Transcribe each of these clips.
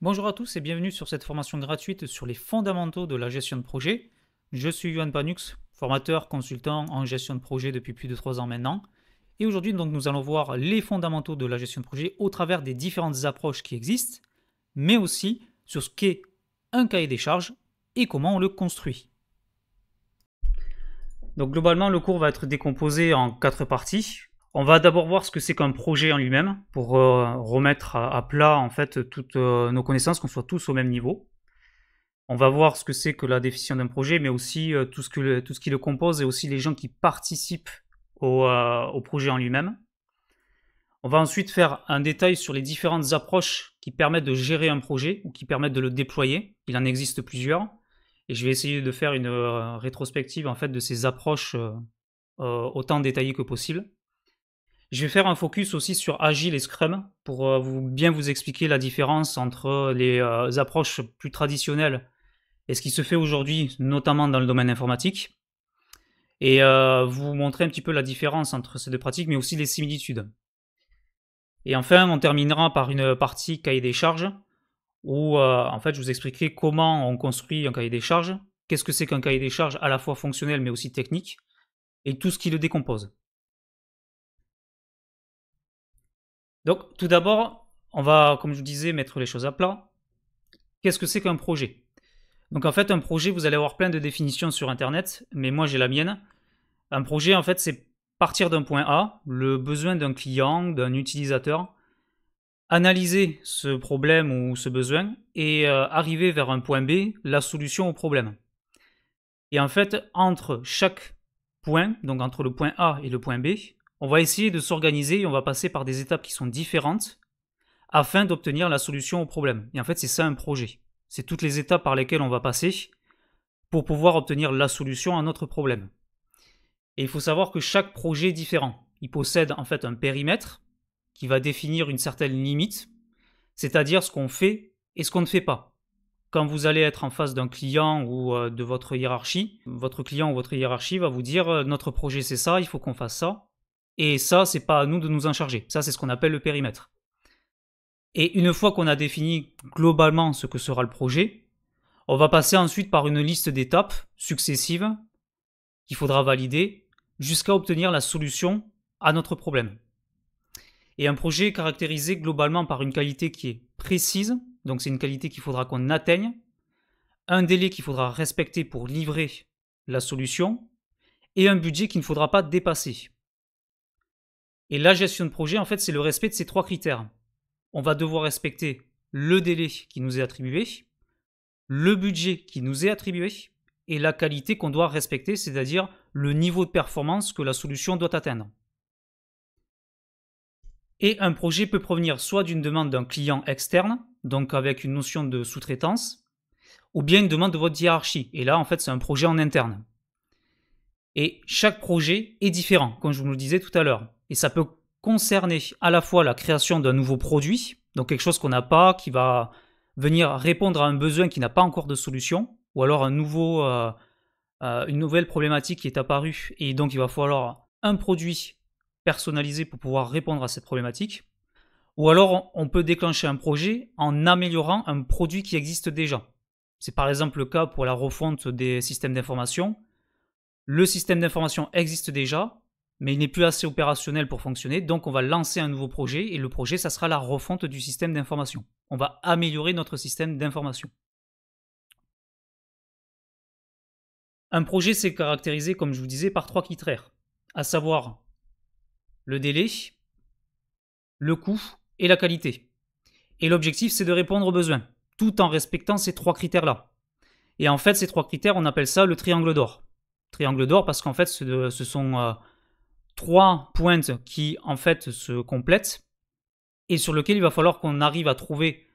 Bonjour à tous et bienvenue sur cette formation gratuite sur les fondamentaux de la gestion de projet. Je suis Johan Panux, formateur, consultant en gestion de projet depuis plus de 3 ans maintenant. Et aujourd'hui, donc, nous allons voir les fondamentaux de la gestion de projet au travers des différentes approches qui existent, mais aussi sur ce qu'est un cahier des charges et comment on le construit. Donc globalement, le cours va être décomposé en quatre parties. On va d'abord voir ce que c'est qu'un projet en lui-même pour euh, remettre à, plat en fait toutes euh, nos connaissances, qu'on soit tous au même niveau. On va voir ce que c'est que la définition d'un projet, mais aussi euh, tout, ce que tout ce qui le compose et aussi les gens qui participent au, projet en lui-même. On va ensuite faire un détail sur les différentes approches qui permettent de gérer un projet ou qui permettent de le déployer. Il en existe plusieurs. Et je vais essayer de faire une rétrospective en fait de ces approches autant détaillées que possible. Je vais faire un focus aussi sur Agile et Scrum pour euh, vous, bien vous expliquer la différence entre les euh, approches plus traditionnelles et ce qui se fait aujourd'hui, notamment dans le domaine informatique, et euh, vous montrer un petit peu la différence entre ces deux pratiques, mais aussi les similitudes. Et enfin, on terminera par une partie cahier des charges, où en fait je vous expliquerai comment on construit un cahier des charges, qu'est-ce que c'est qu'un cahier des charges à la fois fonctionnel mais aussi technique, et tout ce qui le décompose. Donc, tout d'abord, on va, comme je vous disais, mettre les choses à plat. Qu'est-ce que c'est qu'un projet Donc, en fait, un projet, vous allez avoir plein de définitions sur Internet, mais moi, j'ai la mienne. Un projet, en fait, c'est partir d'un point A, le besoin d'un client, d'un utilisateur, analyser ce problème ou ce besoin et euh, arriver vers un point B, la solution au problème. Et en fait, entre chaque point, donc entre le point A et le point B, on va essayer de s'organiser et on va passer par des étapes qui sont différentes afin d'obtenir la solution au problème. Et en fait, c'est ça un projet. C'est toutes les étapes par lesquelles on va passer pour pouvoir obtenir la solution à notre problème. Et il faut savoir que chaque projet est différent. Il possède en fait un périmètre qui va définir une certaine limite, c'est-à-dire ce qu'on fait et ce qu'on ne fait pas. Quand vous allez être en face d'un client ou euh, de votre hiérarchie, votre client ou votre hiérarchie va vous dire euh, notre projet c'est ça, il faut qu'on fasse ça. Et ça, c'est pas à nous de nous en charger. Ça, c'est ce qu'on appelle le périmètre. Et une fois qu'on a défini globalement ce que sera le projet, on va passer ensuite par une liste d'étapes successives qu'il faudra valider jusqu'à obtenir la solution à notre problème. Et un projet caractérisé globalement par une qualité qui est précise, donc c'est une qualité qu'il faudra qu'on atteigne, un délai qu'il faudra respecter pour livrer la solution, et un budget qu'il ne faudra pas dépasser. Et la gestion de projet, en fait, c'est le respect de ces trois critères. On va devoir respecter le délai qui nous est attribué, le budget qui nous est attribué et la qualité qu'on doit respecter, c'est-à-dire le niveau de performance que la solution doit atteindre. Et un projet peut provenir soit d'une demande d'un client externe, donc avec une notion de sous-traitance, ou bien une demande de votre hiérarchie. Et là, en fait, c'est un projet en interne. Et chaque projet est différent, comme je vous le disais tout à l'heure. Et ça peut concerner à la fois la création d'un nouveau produit, donc quelque chose qu'on n'a pas, qui va venir répondre à un besoin qui n'a pas encore de solution, ou alors un nouveau, euh, euh, une nouvelle problématique qui est apparue, et donc il va falloir un produit personnalisé pour pouvoir répondre à cette problématique. Ou alors on peut déclencher un projet en améliorant un produit qui existe déjà. C'est par exemple le cas pour la refonte des systèmes d'information. Le système d'information existe déjà, mais il n'est plus assez opérationnel pour fonctionner, donc on va lancer un nouveau projet, et le projet, ça sera la refonte du système d'information. On va améliorer notre système d'information. Un projet, c'est caractérisé, comme je vous disais, par trois critères, à savoir le délai, le coût et la qualité. Et l'objectif, c'est de répondre aux besoins, tout en respectant ces trois critères-là. Et en fait, ces trois critères, on appelle ça le triangle d'or. Triangle d'or parce qu'en fait, ce, sont euh, trois pointes qui en fait se complètent et sur lequel il va falloir qu'on arrive à trouver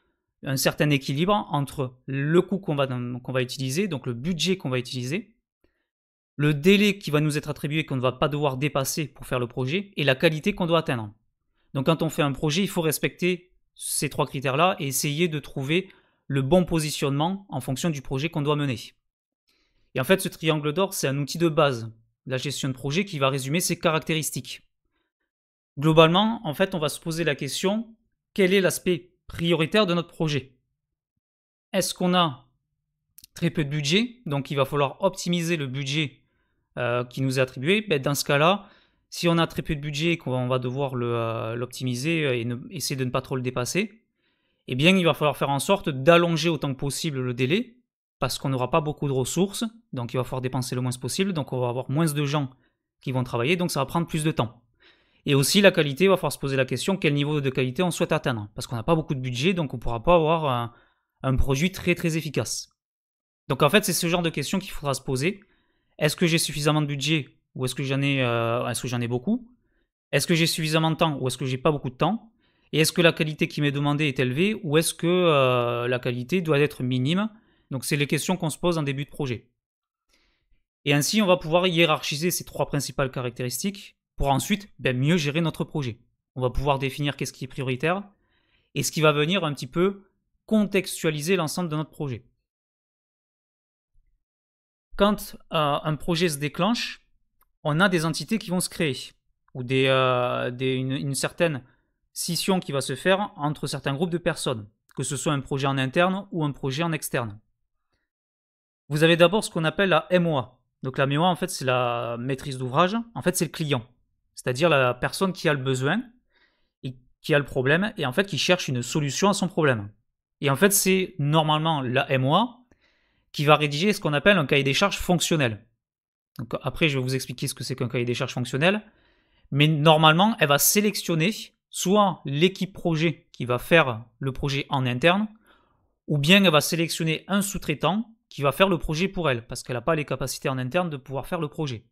un certain équilibre entre le coût qu'on va, va utiliser, donc le budget qu'on va utiliser, le délai qui va nous être attribué qu'on ne va pas devoir dépasser pour faire le projet et la qualité qu'on doit atteindre. Donc quand on fait un projet, il faut respecter ces trois critères-là et essayer de trouver le bon positionnement en fonction du projet qu'on doit mener. Et en fait, ce triangle d'or, c'est un outil de base la gestion de projet qui va résumer ses caractéristiques. Globalement, en fait, on va se poser la question, quel est l'aspect prioritaire de notre projet Est-ce qu'on a très peu de budget, donc il va falloir optimiser le budget euh, qui nous est attribué ben, Dans ce cas-là, si on a très peu de budget et qu'on va devoir euh, l'optimiser euh, et essayer de ne pas trop le dépasser, eh bien, il va falloir faire en sorte d'allonger autant que possible le délai parce qu'on n'aura pas beaucoup de ressources, donc il va falloir dépenser le moins possible, donc on va avoir moins de gens qui vont travailler, donc ça va prendre plus de temps. Et aussi la qualité, il va falloir se poser la question quel niveau de qualité on souhaite atteindre, parce qu'on n'a pas beaucoup de budget, donc on ne pourra pas avoir un, produit très très efficace. Donc en fait, c'est ce genre de questions qu'il faudra se poser. Est-ce que j'ai suffisamment de budget ou est-ce que j'en ai, euh, est-ce que j'en ai beaucoup Est-ce que j'ai suffisamment de temps ou est-ce que j'ai pas beaucoup de temps Et est-ce que la qualité qui m'est demandée est élevée ou est-ce que euh, la qualité doit être minime donc c'est les questions qu'on se pose en début de projet. Et ainsi, on va pouvoir hiérarchiser ces trois principales caractéristiques pour ensuite ben, mieux gérer notre projet. On va pouvoir définir qu'est-ce qui est prioritaire et ce qui va venir un petit peu contextualiser l'ensemble de notre projet. Quand euh, un projet se déclenche, on a des entités qui vont se créer ou des, euh, une certaine scission qui va se faire entre certains groupes de personnes, que ce soit un projet en interne ou un projet en externe. Vous avez d'abord ce qu'on appelle la MOA. Donc la MOA, en fait, c'est la maîtrise d'ouvrage. En fait, c'est le client, c'est-à-dire la personne qui a le besoin et qui a le problème et en fait qui cherche une solution à son problème. Et en fait, c'est normalement la MOA qui va rédiger ce qu'on appelle un cahier des charges fonctionnel. Donc après, je vais vous expliquer ce que c'est qu'un cahier des charges fonctionnel. Mais normalement, elle va sélectionner soit l'équipe projet qui va faire le projet en interne, ou bien elle va sélectionner un sous-traitant qui va faire le projet pour elle, parce qu'elle n'a pas les capacités en interne de pouvoir faire le projet.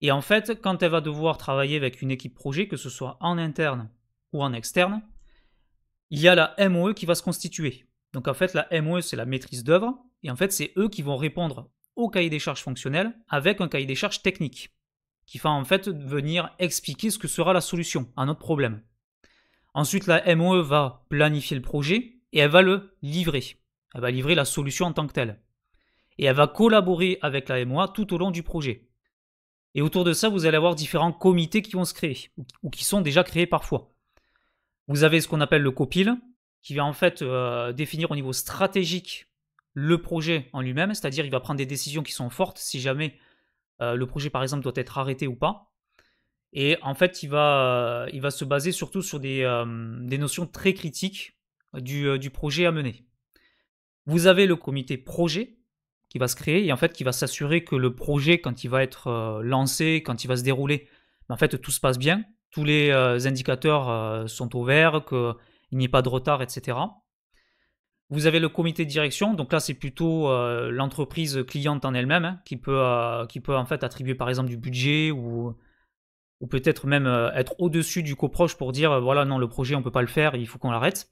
Et en fait, quand elle va devoir travailler avec une équipe projet, que ce soit en interne ou en externe, il y a la MOE qui va se constituer. Donc en fait, la MOE, c'est la maîtrise d'œuvre, et en fait, c'est eux qui vont répondre au cahier des charges fonctionnel avec un cahier des charges technique, qui va en fait venir expliquer ce que sera la solution à notre problème. Ensuite, la MOE va planifier le projet et elle va le livrer. Elle va livrer la solution en tant que telle. Et elle va collaborer avec la MOA tout au long du projet. Et autour de ça, vous allez avoir différents comités qui vont se créer, ou qui sont déjà créés parfois. Vous avez ce qu'on appelle le copil, qui va en fait euh, définir au niveau stratégique le projet en lui-même, c'est-à-dire il va prendre des décisions qui sont fortes si jamais euh, le projet par exemple doit être arrêté ou pas. Et en fait, il va, il va se baser surtout sur des, euh, notions très critiques du projet à mener. Vous avez le comité projet qui va se créer et en fait qui va s'assurer que le projet, quand il va être euh, lancé, quand il va se dérouler, ben, en fait tout se passe bien, tous les euh, indicateurs euh, sont au vert, qu'il n'y ait pas de retard, etc. Vous avez le comité de direction, donc là c'est plutôt l'entreprise cliente en elle-même hein, qui, peut, qui peut en fait attribuer par exemple du budget ou, ou peut-être même être au-dessus du coproche pour dire voilà non le projet on ne peut pas le faire, il faut qu'on l'arrête.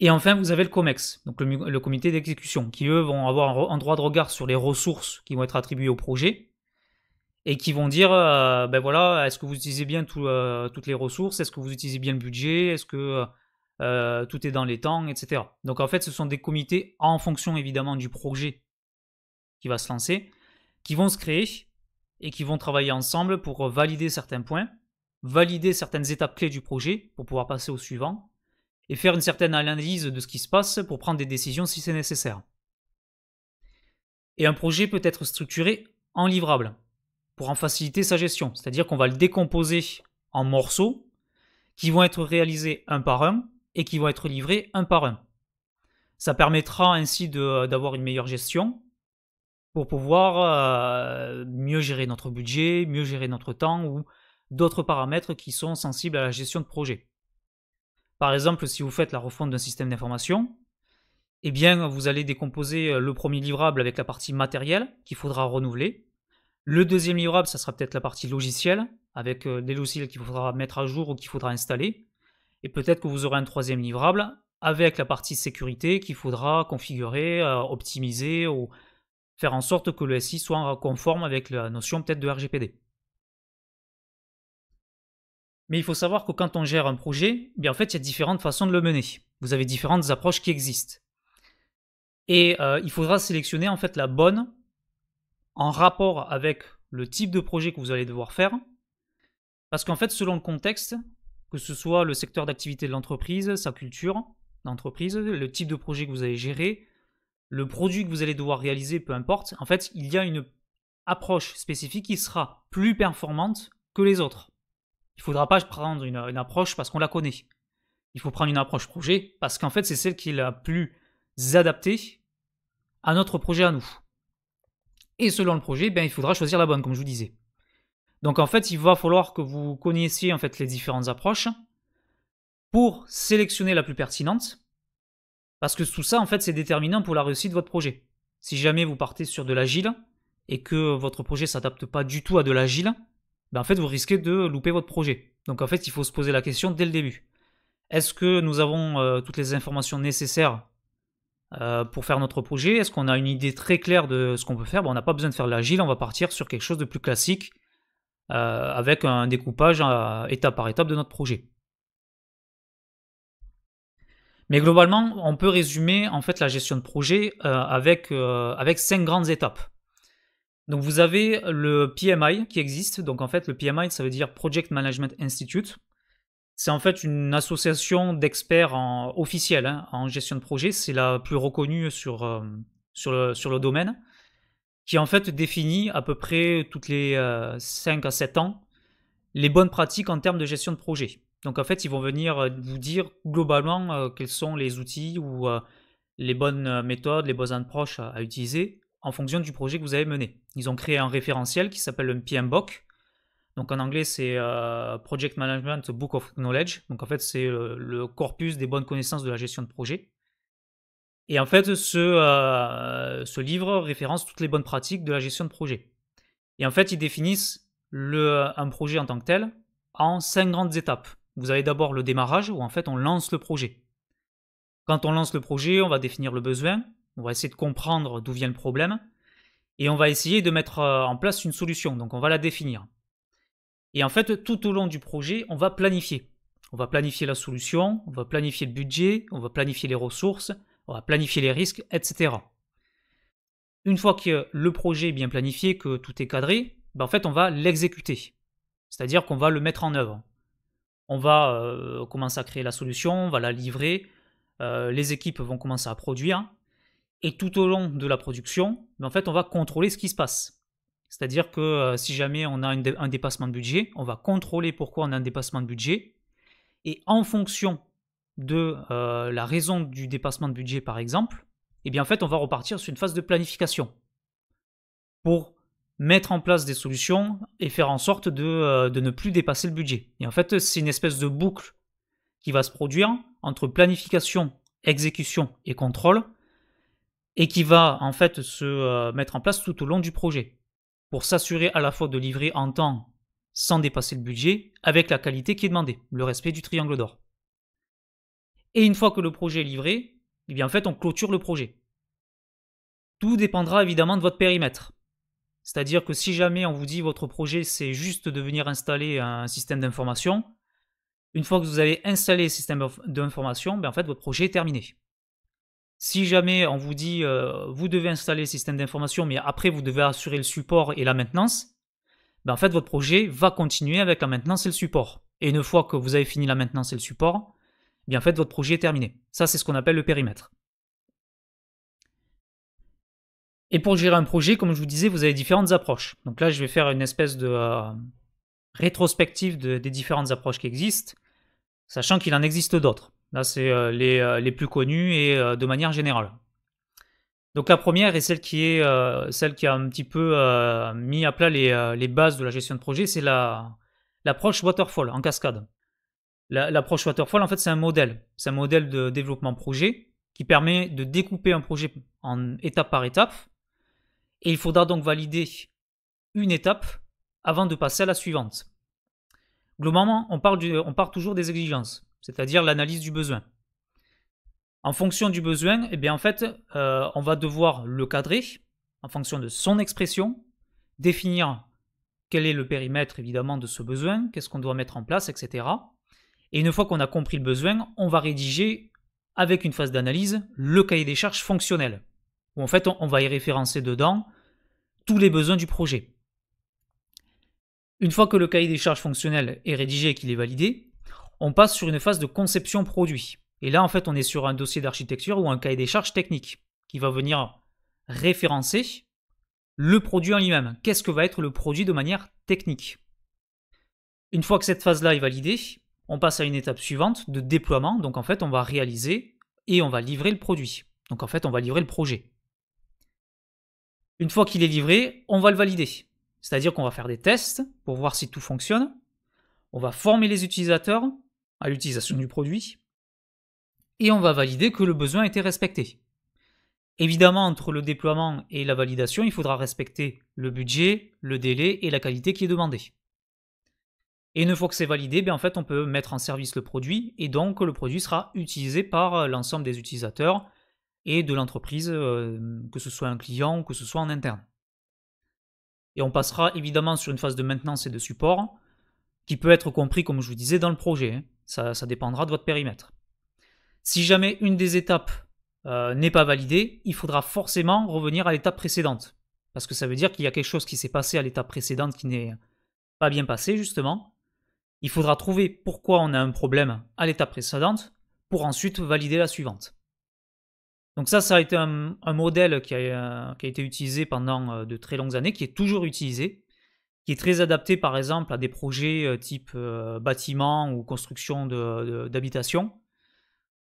Et enfin, vous avez le COMEX, donc le, comité d'exécution, qui eux vont avoir un, droit de regard sur les ressources qui vont être attribuées au projet et qui vont dire euh, ben voilà, est-ce que vous utilisez bien euh, toutes les ressources Est-ce que vous utilisez bien le budget Est-ce que euh, tout est dans les temps, etc. Donc en fait, ce sont des comités en fonction évidemment du projet qui va se lancer, qui vont se créer et qui vont travailler ensemble pour valider certains points, valider certaines étapes clés du projet pour pouvoir passer au suivant et faire une certaine analyse de ce qui se passe pour prendre des décisions si c'est nécessaire. Et un projet peut être structuré en livrable pour en faciliter sa gestion, c'est-à-dire qu'on va le décomposer en morceaux qui vont être réalisés un par un et qui vont être livrés un par un. Ça permettra ainsi d'avoir une meilleure gestion pour pouvoir euh, mieux gérer notre budget, mieux gérer notre temps ou d'autres paramètres qui sont sensibles à la gestion de projet. Par exemple, si vous faites la refonte d'un système d'information, eh bien, vous allez décomposer euh, le premier livrable avec la partie matérielle qu'il faudra renouveler. Le deuxième livrable, ça sera peut-être la partie logicielle, avec euh, des logiciels qu'il faudra mettre à jour ou qu'il faudra installer. Et peut-être que vous aurez un troisième livrable avec la partie sécurité qu'il faudra configurer, euh, optimiser ou faire en sorte que le SI soit conforme avec la notion peut-être de RGPD. Mais il faut savoir que quand on gère un projet, bien en fait, il y a différentes façons de le mener. Vous avez différentes approches qui existent. Et euh, il faudra sélectionner en fait la bonne en rapport avec le type de projet que vous allez devoir faire. Parce qu'en fait, selon le contexte, que ce soit le secteur d'activité de l'entreprise, sa culture d'entreprise, le type de projet que vous allez gérer, le produit que vous allez devoir réaliser, peu importe, en fait, il y a une approche spécifique qui sera plus performante que les autres il faudra pas prendre une, approche parce qu'on la connaît. Il faut prendre une approche projet parce qu'en fait, c'est celle qui est la plus adaptée à notre projet à nous. Et selon le projet, ben, il faudra choisir la bonne, comme je vous disais. Donc en fait, il va falloir que vous connaissiez en fait les différentes approches pour sélectionner la plus pertinente, parce que tout ça en fait c'est déterminant pour la réussite de votre projet. Si jamais vous partez sur de l'agile et que votre projet s'adapte pas du tout à de l'agile, ben, en fait, vous risquez de louper votre projet. Donc en fait, il faut se poser la question dès le début. Est-ce que nous avons euh, toutes les informations nécessaires euh, pour faire notre projet Est-ce qu'on a une idée très claire de ce qu'on peut faire ben, On n'a pas besoin de faire l'agile, on va partir sur quelque chose de plus classique, euh, avec un découpage étape par étape de notre projet. Mais globalement, on peut résumer en fait la gestion de projet avec, avec cinq grandes étapes. Donc vous avez le PMI qui existe. Donc en fait, le PMI, ça veut dire Project Management Institute. C'est en fait une association d'experts officiels hein, en gestion de projet. C'est la plus reconnue euh, sur, le, domaine, qui en fait définit à peu près toutes les 5 euh, à 7 ans les bonnes pratiques en termes de gestion de projet. Donc en fait, ils vont venir euh, vous dire globalement quels sont les outils ou les bonnes méthodes, les bonnes approches à utiliser en fonction du projet que vous avez mené. Ils ont créé un référentiel qui s'appelle le PMBOK. Donc en anglais, c'est euh, Project Management Book of Knowledge. Donc en fait, c'est euh, le corpus des bonnes connaissances de la gestion de projet. Et en fait, euh, ce, livre référence toutes les bonnes pratiques de la gestion de projet. Et en fait, ils définissent un projet en tant que tel en cinq grandes étapes. Vous avez d'abord le démarrage où en fait on lance le projet. Quand on lance le projet, on va définir le besoin, on va essayer de comprendre d'où vient le problème et on va essayer de mettre euh, en place une solution. Donc on va la définir. Et en fait, tout au long du projet, on va planifier. On va planifier la solution, on va planifier le budget, on va planifier les ressources, on va planifier les risques, etc. Une fois que le projet est bien planifié, que tout est cadré, ben, en fait, on va l'exécuter. C'est-à-dire qu'on va le mettre en œuvre. On va euh, commencer à créer la solution, on va la livrer, euh, les équipes vont commencer à produire, et tout au long de la production, en fait, on va contrôler ce qui se passe. C'est-à-dire que euh, si jamais on a un dépassement de budget, on va contrôler pourquoi on a un dépassement de budget. Et en fonction de euh, la raison du dépassement de budget, par exemple, eh bien, en fait, on va repartir sur une phase de planification pour mettre en place des solutions et faire en sorte de euh, ne plus dépasser le budget. Et en fait, c'est une espèce de boucle qui va se produire entre planification, exécution et contrôle, et qui va en fait se euh, mettre en place tout au long du projet pour s'assurer à la fois de livrer en temps sans dépasser le budget avec la qualité qui est demandée, le respect du triangle d'or. Et une fois que le projet est livré, eh bien en fait on clôture le projet. Tout dépendra évidemment de votre périmètre. C'est-à-dire que si jamais on vous dit votre projet c'est juste de venir installer un système d'information, une fois que vous avez installé le système d'information, ben, en fait votre projet est terminé. Si jamais on vous dit euh, vous devez installer le système d'information, mais après vous devez assurer le support et la maintenance, ben, en fait votre projet va continuer avec la maintenance et le support. Et une fois que vous avez fini la maintenance et le support, eh bien fait votre projet est terminé. Ça c'est ce qu'on appelle le périmètre. Et pour gérer un projet, comme je vous disais, vous avez différentes approches. Donc là je vais faire une espèce de euh, rétrospective des différentes approches qui existent, sachant qu'il en existe d'autres. Là, c'est euh, euh, les, plus connus et euh, de manière générale. Donc la première est celle qui est celle qui a un petit peu mis à plat les, bases de la gestion de projet, c'est l'approche waterfall en cascade. L'approche waterfall, en fait, c'est un modèle. C'est un modèle de développement projet qui permet de découper un projet en étape par étape. Et il faudra donc valider une étape avant de passer à la suivante. Globalement, on parle, on toujours des exigences c'est-à-dire l'analyse du besoin. En fonction du besoin, eh bien en fait, euh, on va devoir le cadrer en fonction de son expression, définir quel est le périmètre évidemment de ce besoin, qu'est-ce qu'on doit mettre en place, etc. Et une fois qu'on a compris le besoin, on va rédiger avec une phase d'analyse le cahier des charges fonctionnel, où en fait on, va y référencer dedans tous les besoins du projet. Une fois que le cahier des charges fonctionnel est rédigé et qu'il est validé, on passe sur une phase de conception produit. Et là, en fait, on est sur un dossier d'architecture ou un cahier des charges technique qui va venir référencer le produit en lui-même. Qu'est-ce que va être le produit de manière technique Une fois que cette phase-là est validée, on passe à une étape suivante de déploiement. Donc en fait, on va réaliser et on va livrer le produit. Donc en fait, on va livrer le projet. Une fois qu'il est livré, on va le valider. C'est-à-dire qu'on va faire des tests pour voir si tout fonctionne. On va former les utilisateurs à l'utilisation du produit, et on va valider que le besoin a été respecté. Évidemment, entre le déploiement et la validation, il faudra respecter le budget, le délai et la qualité qui est demandée. Et une fois que c'est validé, ben, en fait, on peut mettre en service le produit et donc le produit sera utilisé par euh, l'ensemble des utilisateurs et de l'entreprise, euh, que ce soit un client ou que ce soit en interne. Et on passera évidemment sur une phase de maintenance et de support qui peut être compris, comme je vous disais, dans le projet. Hein. Ça, dépendra de votre périmètre. Si jamais une des étapes euh, n'est pas validée, il faudra forcément revenir à l'étape précédente. Parce que ça veut dire qu'il y a quelque chose qui s'est passé à l'étape précédente qui n'est pas bien passé, justement. Il faudra trouver pourquoi on a un problème à l'étape précédente pour ensuite valider la suivante. Donc ça, ça a été un, modèle euh, qui a, été utilisé pendant euh, de très longues années, qui est toujours utilisé, qui est très adapté par exemple à des projets euh, type euh, bâtiment ou construction d'habitation.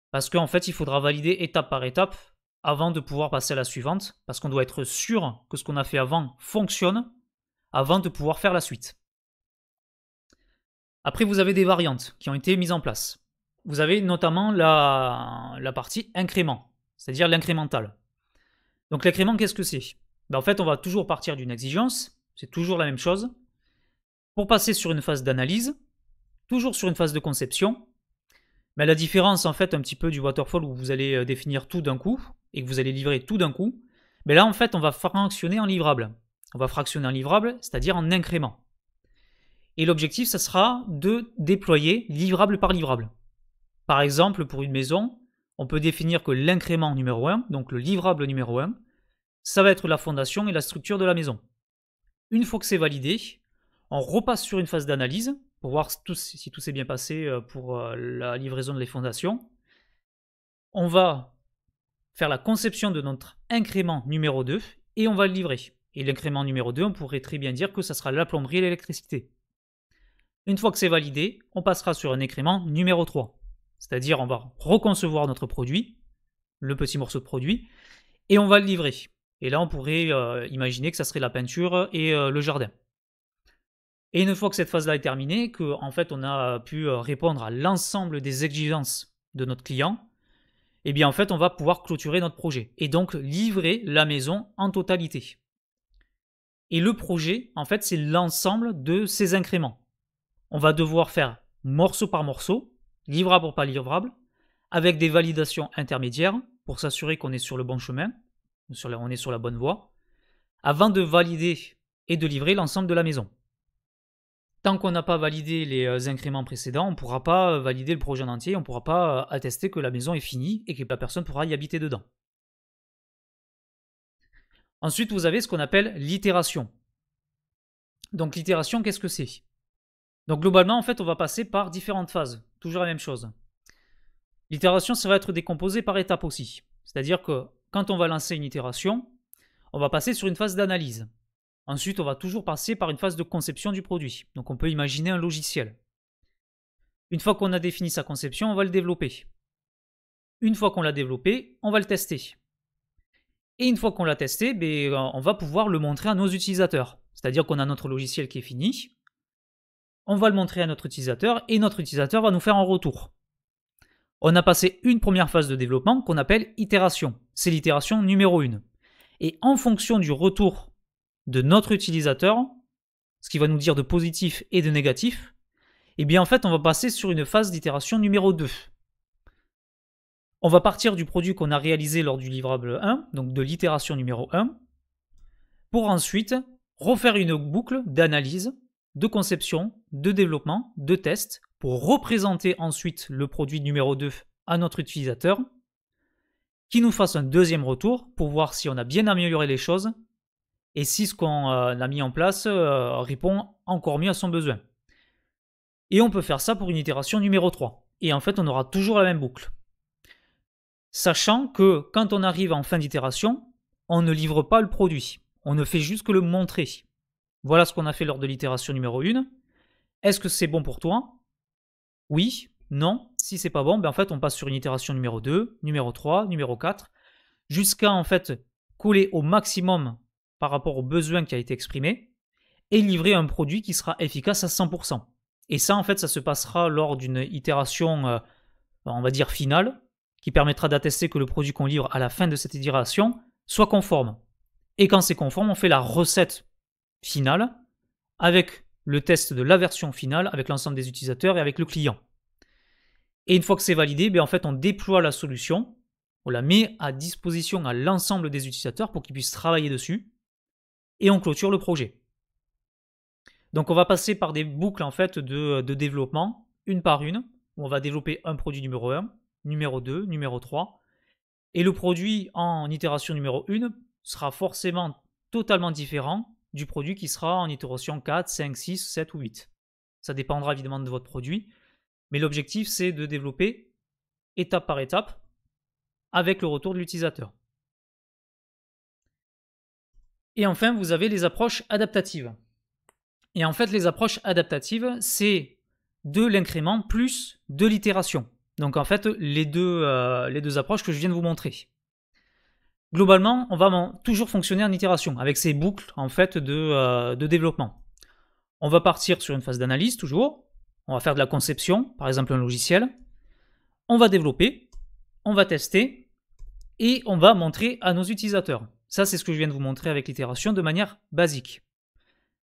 Parce qu'en fait, il faudra valider étape par étape avant de pouvoir passer à la suivante, parce qu'on doit être sûr que ce qu'on a fait avant fonctionne avant de pouvoir faire la suite. Après, vous avez des variantes qui ont été mises en place. Vous avez notamment la, partie incrément, c'est-à-dire l'incrémental. Donc l'incrément, qu'est-ce que c'est ben, En fait, on va toujours partir d'une exigence, c'est toujours la même chose. Pour passer sur une phase d'analyse, toujours sur une phase de conception, mais la différence en fait un petit peu du waterfall où vous allez euh, définir tout d'un coup et que vous allez livrer tout d'un coup, mais là en fait on va fractionner en livrable. On va fractionner en livrable, c'est-à-dire en incrément. Et l'objectif, ça sera de déployer livrable par livrable. Par exemple, pour une maison, on peut définir que l'incrément numéro 1, donc le livrable numéro 1, ça va être la fondation et la structure de la maison. Une fois que c'est validé, on repasse sur une phase d'analyse pour voir si tout s'est bien passé euh, pour euh, la livraison de les fondations. On va faire la conception de notre incrément numéro 2 et on va le livrer. Et l'incrément numéro 2, on pourrait très bien dire que ça sera la plomberie et l'électricité. Une fois que c'est validé, on passera sur un incrément numéro 3. C'est-à-dire on va reconcevoir notre produit, le petit morceau de produit, et on va le livrer. Et là, on pourrait euh, imaginer que ça serait la peinture et euh, le jardin. Et une fois que cette phase-là est terminée, qu'en en fait on a euh, pu répondre à l'ensemble des exigences de notre client, eh bien en fait on va pouvoir clôturer notre projet et donc livrer la maison en totalité. Et le projet, en fait, c'est l'ensemble de ces incréments. On va devoir faire morceau par morceau, livrable ou pas livrable, avec des validations intermédiaires pour s'assurer qu'on est sur le bon chemin, on est sur la bonne voie, avant de valider et de livrer l'ensemble de la maison. Tant qu'on n'a pas validé les euh, incréments précédents, on ne pourra pas euh, valider le projet en entier, on ne pourra pas euh, attester que la maison est finie et que la personne pourra y habiter dedans. Ensuite, vous avez ce qu'on appelle l'itération. Donc l'itération, qu'est-ce que c'est Donc globalement, en fait, on va passer par différentes phases, toujours la même chose. L'itération, ça va être décomposé par étapes aussi. C'est-à-dire que quand on va lancer une itération, on va passer sur une phase d'analyse. Ensuite, on va toujours passer par une phase de conception du produit. Donc on peut imaginer un logiciel. Une fois qu'on a défini sa conception, on va le développer. Une fois qu'on l'a développé, on va le tester. Et une fois qu'on l'a testé, ben, on va pouvoir le montrer à nos utilisateurs. C'est-à-dire qu'on a notre logiciel qui est fini, on va le montrer à notre utilisateur et notre utilisateur va nous faire un retour on a passé une première phase de développement qu'on appelle itération. C'est l'itération numéro 1. Et en fonction du retour de notre utilisateur, ce qui va nous dire de positif et de négatif, eh bien en fait on va passer sur une phase d'itération numéro 2. On va partir du produit qu'on a réalisé lors du livrable 1, donc de l'itération numéro 1, pour ensuite refaire une boucle d'analyse, de conception, de développement, de test, pour représenter ensuite le produit numéro 2 à notre utilisateur, qui nous fasse un deuxième retour pour voir si on a bien amélioré les choses et si ce qu'on euh, a mis en place euh, répond encore mieux à son besoin. Et on peut faire ça pour une itération numéro 3. Et en fait, on aura toujours la même boucle. Sachant que quand on arrive en fin d'itération, on ne livre pas le produit. On ne fait juste que le montrer. Voilà ce qu'on a fait lors de l'itération numéro 1. Est-ce que c'est bon pour toi oui, non. Si c'est pas bon, ben en fait, on passe sur une itération numéro 2, numéro 3, numéro 4, jusqu'à en fait couler au maximum par rapport au besoin qui a été exprimé et livrer un produit qui sera efficace à 100%. Et ça, en fait, ça se passera lors d'une itération, euh, on va dire, finale, qui permettra d'attester que le produit qu'on livre à la fin de cette itération soit conforme. Et quand c'est conforme, on fait la recette finale avec le test de la version finale avec l'ensemble des utilisateurs et avec le client. Et une fois que c'est validé, ben, en fait, on déploie la solution, on la met à disposition à l'ensemble des utilisateurs pour qu'ils puissent travailler dessus, et on clôture le projet. Donc on va passer par des boucles en fait de, de développement, une par une, où on va développer un produit numéro 1, numéro 2, numéro 3, et le produit en itération numéro 1 sera forcément totalement différent du produit qui sera en itération 4, 5, 6, 7 ou 8. Ça dépendra évidemment de votre produit, mais l'objectif c'est de développer étape par étape avec le retour de l'utilisateur. Et enfin, vous avez les approches adaptatives. Et en fait, les approches adaptatives, c'est de l'incrément plus de l'itération. Donc en fait, les deux, euh, les deux approches que je viens de vous montrer globalement, on va toujours fonctionner en itération, avec ces boucles en fait de, euh, de développement. On va partir sur une phase d'analyse toujours, on va faire de la conception, par exemple un logiciel, on va développer, on va tester, et on va montrer à nos utilisateurs. Ça, c'est ce que je viens de vous montrer avec l'itération de manière basique.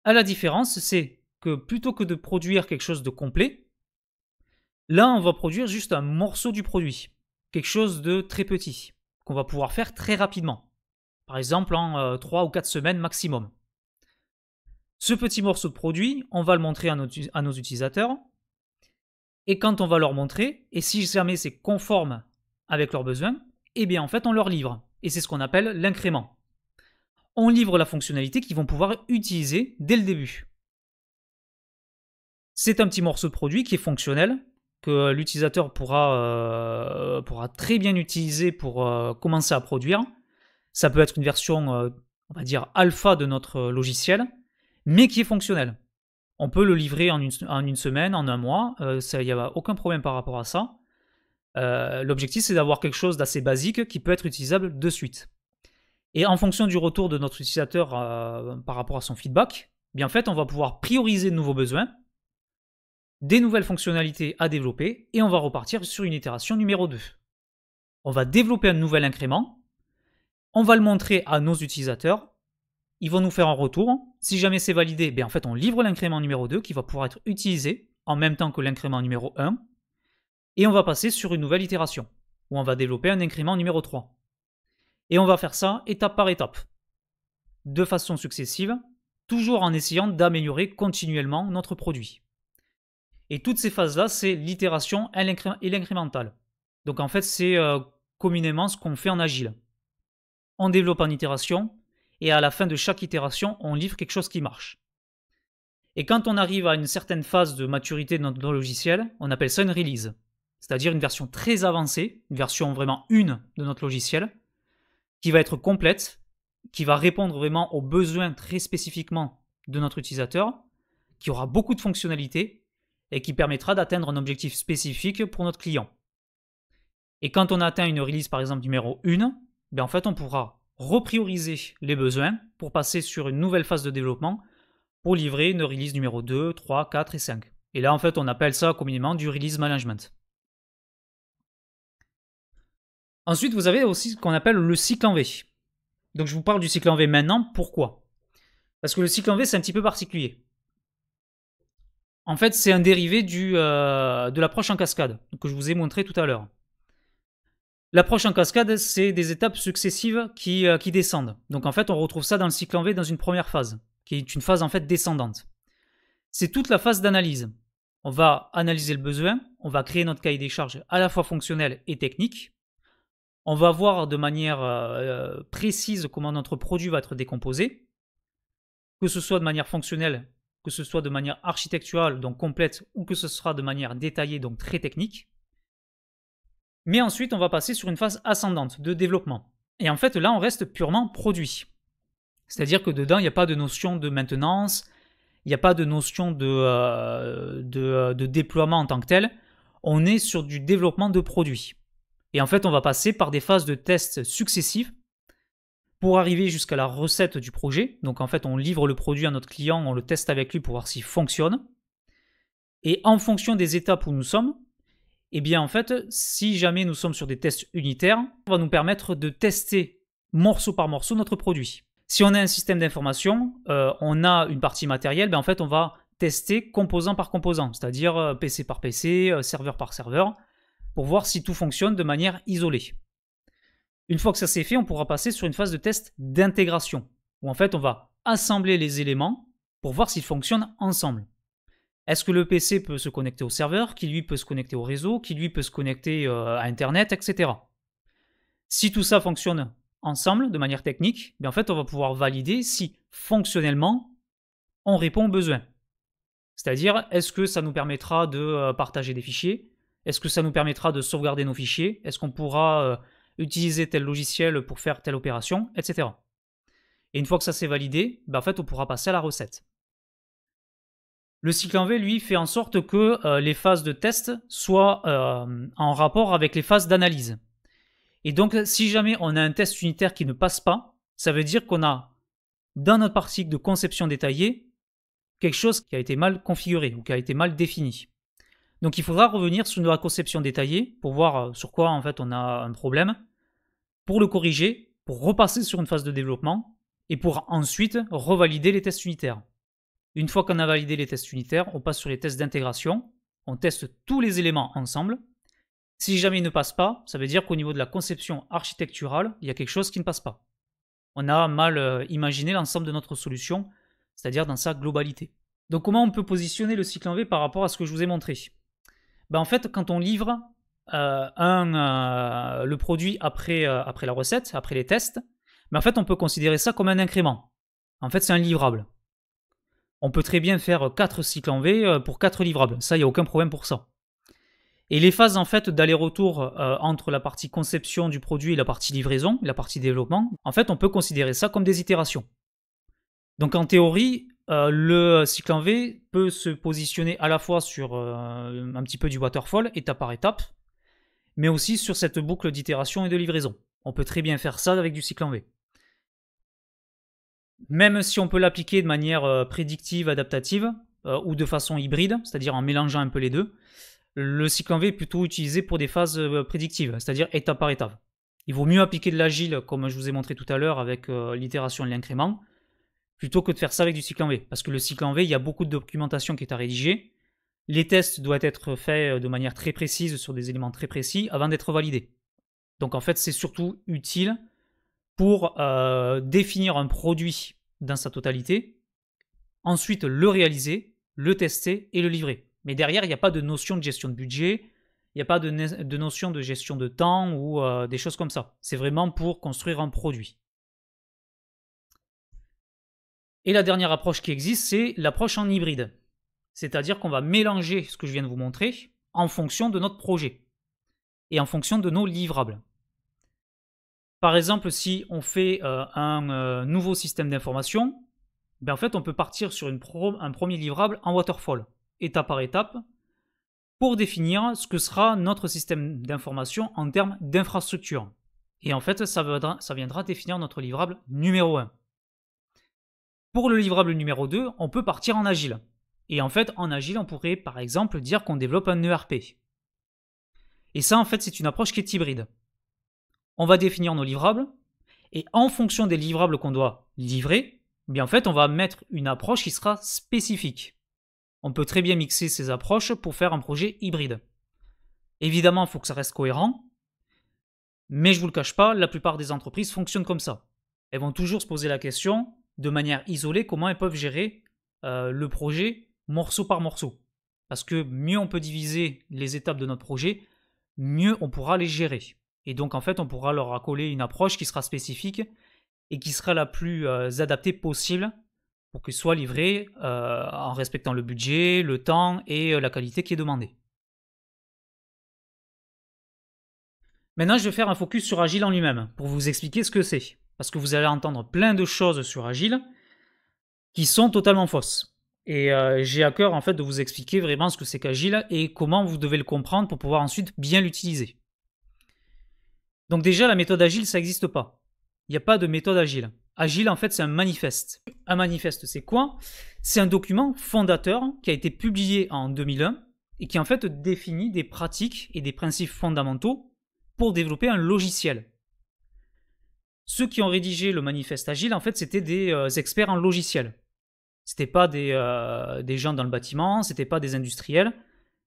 À la différence, c'est que plutôt que de produire quelque chose de complet, là, on va produire juste un morceau du produit, quelque chose de très petit qu'on va pouvoir faire très rapidement, par exemple en euh, trois ou quatre semaines maximum. Ce petit morceau de produit, on va le montrer à nos, utilisateurs, et quand on va leur montrer, et si jamais c'est conforme avec leurs besoins, eh bien en fait on leur livre, et c'est ce qu'on appelle l'incrément. On livre la fonctionnalité qu'ils vont pouvoir utiliser dès le début. C'est un petit morceau de produit qui est fonctionnel, que euh, l'utilisateur pourra, euh, pourra très bien utiliser pour euh, commencer à produire. Ça peut être une version, on va dire, alpha de notre logiciel, mais qui est fonctionnelle. On peut le livrer en une, en une semaine, en un mois, il n'y a aucun problème par rapport à ça. L'objectif, c'est d'avoir quelque chose d'assez basique qui peut être utilisable de suite. Et en fonction du retour de notre utilisateur par rapport à son feedback, eh bien fait, on va pouvoir prioriser de nouveaux besoins des nouvelles fonctionnalités à développer et on va repartir sur une itération numéro 2. On va développer un nouvel incrément, on va le montrer à nos utilisateurs, ils vont nous faire un retour. Si jamais c'est validé, ben, en fait on livre l'incrément numéro 2 qui va pouvoir être utilisé en même temps que l'incrément numéro 1 et on va passer sur une nouvelle itération où on va développer un incrément numéro 3. Et on va faire ça étape par étape, de façon successive, toujours en essayant d'améliorer continuellement notre produit. Et toutes ces phases-là, c'est l'itération et l'incrémentale. Donc en fait, c'est euh, communément ce qu'on fait en agile. On développe en itération, et à la fin de chaque itération, on livre quelque chose qui marche. Et quand on arrive à une certaine phase de maturité de notre logiciel, on appelle ça une release, c'est-à-dire une version très avancée, une version vraiment une de notre logiciel, qui va être complète, qui va répondre vraiment aux besoins très spécifiquement de notre utilisateur, qui aura beaucoup de fonctionnalités et qui permettra d'atteindre un objectif spécifique pour notre client. Et quand on atteint une release par exemple numéro 1, ben, en fait on pourra reprioriser les besoins pour passer sur une nouvelle phase de développement pour livrer une release numéro 2, 3, 4 et 5. Et là en fait on appelle ça communément du release management. Ensuite vous avez aussi ce qu'on appelle le cycle en V. Donc je vous parle du cycle en V maintenant, pourquoi Parce que le cycle en V c'est un petit peu particulier. En fait, c'est un dérivé euh, de l'approche en cascade que je vous ai montré tout à l'heure. L'approche en cascade, c'est des étapes successives euh, qui, descendent. Donc en fait, on retrouve ça dans le cycle en V dans une première phase, qui est une phase en fait descendante. C'est toute la phase d'analyse. On va analyser le besoin, on va créer notre cahier des charges à la fois fonctionnel et technique. On va voir de manière euh, précise comment notre produit va être décomposé, que ce soit de manière fonctionnelle que ce soit de manière architecturale, donc complète, ou que ce sera de manière détaillée, donc très technique. Mais ensuite, on va passer sur une phase ascendante de développement. Et en fait, là, on reste purement produit. C'est-à-dire que dedans, il n'y a pas de notion de maintenance, il n'y a pas de notion euh, euh, de, déploiement en tant que tel. On est sur du développement de produits. Et en fait, on va passer par des phases de tests successives pour arriver jusqu'à la recette du projet. Donc en fait, on livre le produit à notre client, on le teste avec lui pour voir s'il fonctionne. Et en fonction des étapes où nous sommes, eh bien en fait, si jamais nous sommes sur des tests unitaires, ça va nous permettre de tester morceau par morceau notre produit. Si on a un système d'information, euh, on a une partie matérielle, ben en fait on va tester composant par composant, c'est-à-dire euh, PC par PC, euh, serveur par serveur, pour voir si tout fonctionne de manière isolée. Une fois que ça c'est fait, on pourra passer sur une phase de test d'intégration, où en fait on va assembler les éléments pour voir s'ils fonctionnent ensemble. Est-ce que le PC peut se connecter au serveur, qui lui peut se connecter au réseau, qui lui peut se connecter euh, à Internet, etc. Si tout ça fonctionne ensemble de manière technique, eh en fait on va pouvoir valider si fonctionnellement on répond aux besoins. C'est-à-dire, est-ce que ça nous permettra de euh, partager des fichiers Est-ce que ça nous permettra de sauvegarder nos fichiers Est-ce qu'on pourra euh, utiliser tel logiciel pour faire telle opération, etc. Et une fois que ça s'est validé, ben fait, on pourra passer à la recette. Le cycle en V, lui, fait en sorte que euh, les phases de test soient euh, en rapport avec les phases d'analyse. Et donc, si jamais on a un test unitaire qui ne passe pas, ça veut dire qu'on a, dans notre partie de conception détaillée, quelque chose qui a été mal configuré ou qui a été mal défini. Donc, il faudra revenir sur la conception détaillée pour voir euh, sur quoi, en fait, on a un problème pour le corriger, pour repasser sur une phase de développement et pour ensuite revalider les tests unitaires. Une fois qu'on a validé les tests unitaires, on passe sur les tests d'intégration, on teste tous les éléments ensemble. Si jamais il ne passe pas, ça veut dire qu'au niveau de la conception architecturale, il y a quelque chose qui ne passe pas. On a mal euh, imaginé l'ensemble de notre solution, c'est-à-dire dans sa globalité. Donc comment on peut positionner le cycle en V par rapport à ce que je vous ai montré ben, En fait, quand on livre euh, un, euh, le produit après, euh, après la recette, après les tests, mais en fait, on peut considérer ça comme un incrément. En fait, c'est un livrable. On peut très bien faire 4 cycles en V pour 4 livrables. Ça, il n'y a aucun problème pour ça. Et les phases en fait d'aller-retour entre la partie conception du produit et la partie livraison, la partie développement, en fait, on peut considérer ça comme des itérations. Donc en théorie, le cycle en V peut se positionner à la fois sur un petit peu du waterfall, étape par étape, mais aussi sur cette boucle d'itération et de livraison. On peut très bien faire ça avec du cycle en V. Même si on peut l'appliquer de manière euh, prédictive, adaptative, euh, ou de façon hybride, c'est-à-dire en mélangeant un peu les deux, le cycle en V est plutôt utilisé pour des phases euh, prédictives, c'est-à-dire étape par étape. Il vaut mieux appliquer de l'agile, comme je vous ai montré tout à l'heure, avec l'itération et l'incrément, plutôt que de faire ça avec du cycle en V. Parce que le cycle en V, il y a beaucoup de documentation qui est à rédiger, les tests doivent être faits euh, de manière très précise sur des éléments très précis avant d'être validés. Donc en fait, c'est surtout utile pour euh, définir un produit dans sa totalité, ensuite le réaliser, le tester et le livrer. Mais derrière, il n'y a pas de notion de gestion de budget, il n'y a pas de, notion de gestion de temps ou euh, des choses comme ça. C'est vraiment pour construire un produit. Et la dernière approche qui existe, c'est l'approche en hybride. C'est-à-dire qu'on va mélanger ce que je viens de vous montrer en fonction de notre projet et en fonction de nos livrables. Par exemple, si on fait euh, un euh, nouveau système d'information, ben, en fait, on peut partir sur une un premier livrable en waterfall, étape par étape, pour définir ce que sera notre système d'information en termes d'infrastructure. Et en fait, ça ça viendra, définir notre livrable numéro 1. Pour le livrable numéro 2, on peut partir en agile. Et en fait, en agile, on pourrait par exemple dire qu'on développe un ERP. Et ça, en fait, c'est une approche qui est hybride. On va définir nos livrables, et en fonction des livrables qu'on doit livrer, eh bien en fait, on va mettre une approche qui sera spécifique. On peut très bien mixer ces approches pour faire un projet hybride. Évidemment, il faut que ça reste cohérent, mais je ne vous le cache pas, la plupart des entreprises fonctionnent comme ça. Elles vont toujours se poser la question, de manière isolée, comment elles peuvent gérer euh, le projet morceau par morceau. Parce que mieux on peut diviser les étapes de notre projet, mieux on pourra les gérer. Et donc en fait, on pourra leur accoler une approche qui sera spécifique et qui sera la plus euh, adaptée possible pour qu'ils soient livrés euh, en respectant le budget, le temps et euh, la qualité qui est demandée. Maintenant, je vais faire un focus sur Agile en lui-même pour vous expliquer ce que c'est. Parce que vous allez entendre plein de choses sur Agile qui sont totalement fausses. Et euh, j'ai à cœur en fait de vous expliquer vraiment ce que c'est qu'Agile et comment vous devez le comprendre pour pouvoir ensuite bien l'utiliser. Donc déjà, la méthode Agile, ça n'existe pas. Il n'y a pas de méthode Agile. Agile, en fait, c'est un manifeste. Un manifeste, c'est quoi C'est un document fondateur qui a été publié en 2001 et qui, en fait, définit des pratiques et des principes fondamentaux pour développer un logiciel. Ceux qui ont rédigé le manifeste Agile, en fait, c'était des euh, experts en logiciel. C'était pas euh, des, gens dans le bâtiment, c'était pas des industriels,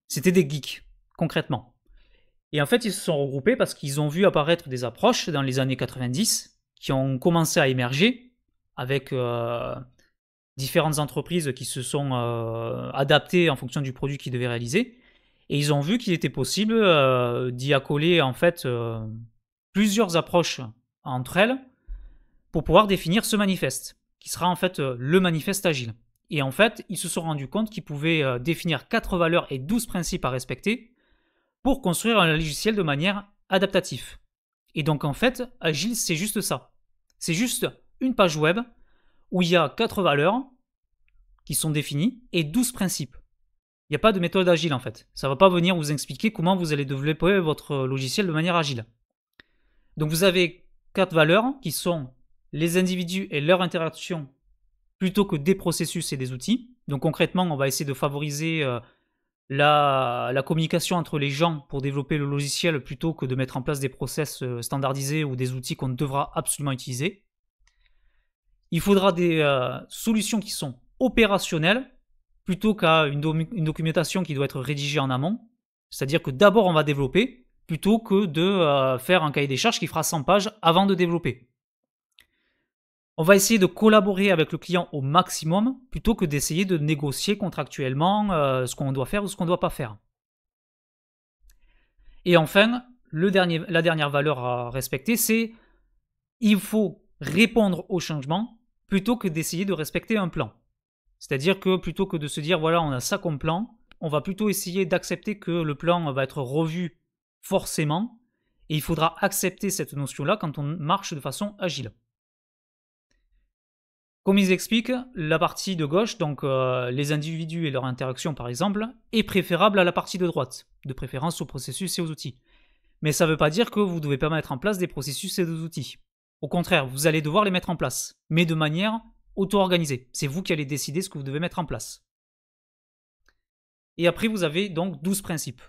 c'était des geeks, concrètement. Et en fait, ils se sont regroupés parce qu'ils ont vu apparaître des approches dans les années 90 qui ont commencé à émerger avec euh, différentes entreprises qui se sont euh, adaptées en fonction du produit qu'ils devaient réaliser. Et ils ont vu qu'il était possible d'y accoler en fait plusieurs approches entre elles pour pouvoir définir ce manifeste qui sera en fait euh, le manifeste agile. Et en fait, ils se sont rendus compte qu'ils pouvaient euh, définir 4 valeurs et 12 principes à respecter pour construire un logiciel de manière adaptative. Et donc en fait, agile, c'est juste ça. C'est juste une page web où il y a 4 valeurs qui sont définies et 12 principes. Il n'y a pas de méthode agile en fait. Ça ne va pas venir vous expliquer comment vous allez développer votre logiciel de manière agile. Donc vous avez 4 valeurs qui sont les individus et leur interaction plutôt que des processus et des outils. Donc concrètement, on va essayer de favoriser euh, la, communication entre les gens pour développer le logiciel plutôt que de mettre en place des process euh, standardisés ou des outils qu'on devra absolument utiliser. Il faudra des euh, solutions qui sont opérationnelles plutôt qu'à une, une, documentation qui doit être rédigée en amont. C'est-à-dire que d'abord on va développer plutôt que de faire un cahier des charges qui fera 100 pages avant de développer. On va essayer de collaborer avec le client au maximum plutôt que d'essayer de négocier contractuellement euh, ce qu'on doit faire ou ce qu'on ne doit pas faire. Et enfin, la dernière valeur à respecter, c'est il faut répondre au changement plutôt que d'essayer de respecter un plan. C'est-à-dire que plutôt que de se dire voilà, on a ça comme plan, on va plutôt essayer d'accepter que le plan va être revu forcément et il faudra accepter cette notion-là quand on marche de façon agile. Comme ils expliquent, la partie de gauche, donc euh, les individus et leur interaction par exemple, est préférable à la partie de droite, de préférence aux processus et aux outils. Mais ça ne veut pas dire que vous ne devez pas mettre en place des processus et des outils. Au contraire, vous allez devoir les mettre en place, mais de manière auto-organisée. C'est vous qui allez décider ce que vous devez mettre en place. Et après, vous avez donc 12 principes.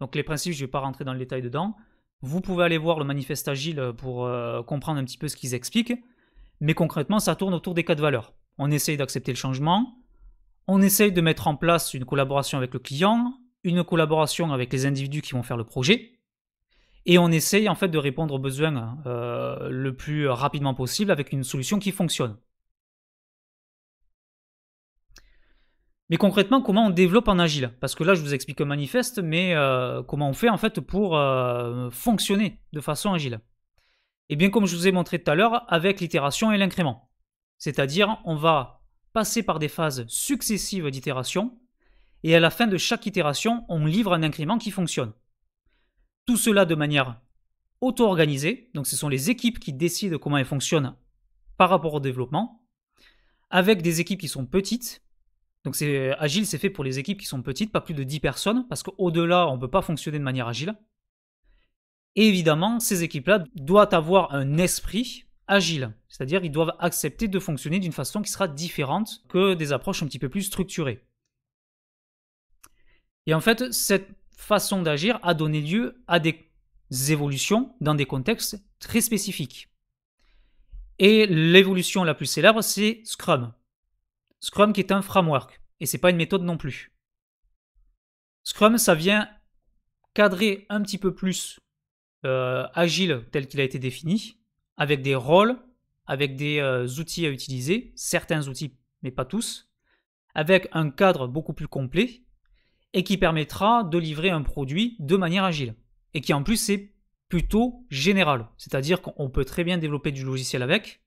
Donc les principes, je ne vais pas rentrer dans le détail dedans. Vous pouvez aller voir le manifeste agile pour euh, comprendre un petit peu ce qu'ils expliquent mais concrètement, ça tourne autour des quatre valeurs. On essaye d'accepter le changement, on essaye de mettre en place une collaboration avec le client, une collaboration avec les individus qui vont faire le projet, et on essaye en fait de répondre aux besoins euh, le plus rapidement possible avec une solution qui fonctionne. Mais concrètement, comment on développe en agile Parce que là, je vous explique un manifeste, mais euh, comment on fait en fait pour euh, fonctionner de façon agile et bien comme je vous ai montré tout à l'heure avec l'itération et l'incrément. C'est-à-dire on va passer par des phases successives d'itération et à la fin de chaque itération, on livre un incrément qui fonctionne. Tout cela de manière auto-organisée, donc ce sont les équipes qui décident comment elles fonctionnent par rapport au développement, avec des équipes qui sont petites. Donc euh, Agile, c'est fait pour les équipes qui sont petites, pas plus de 10 personnes, parce qu'au-delà, on ne peut pas fonctionner de manière agile évidemment, ces équipes-là doivent avoir un esprit agile, c'est-à-dire ils doivent accepter de fonctionner d'une façon qui sera différente que des approches un petit peu plus structurées. Et en fait, cette façon d'agir a donné lieu à des évolutions dans des contextes très spécifiques. Et l'évolution la plus célèbre, c'est Scrum. Scrum qui est un framework, et c'est pas une méthode non plus. Scrum, ça vient cadrer un petit peu plus euh, agile tel qu'il a été défini, avec des rôles, avec des euh, outils à utiliser, certains outils mais pas tous, avec un cadre beaucoup plus complet et qui permettra de livrer un produit de manière agile et qui en plus est plutôt général, c'est-à-dire qu'on peut très bien développer du logiciel avec,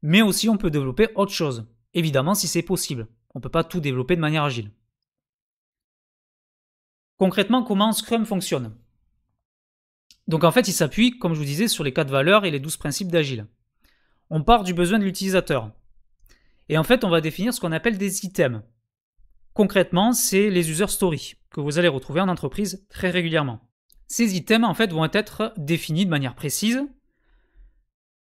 mais aussi on peut développer autre chose, évidemment si c'est possible. On ne peut pas tout développer de manière agile. Concrètement, comment Scrum fonctionne donc en fait, il s'appuie, comme je vous disais, sur les quatre valeurs et les douze principes d'Agile. On part du besoin de l'utilisateur. Et en fait, on va définir ce qu'on appelle des items. Concrètement, c'est les user stories que vous allez retrouver en entreprise très régulièrement. Ces items, en fait, vont être définis de manière précise,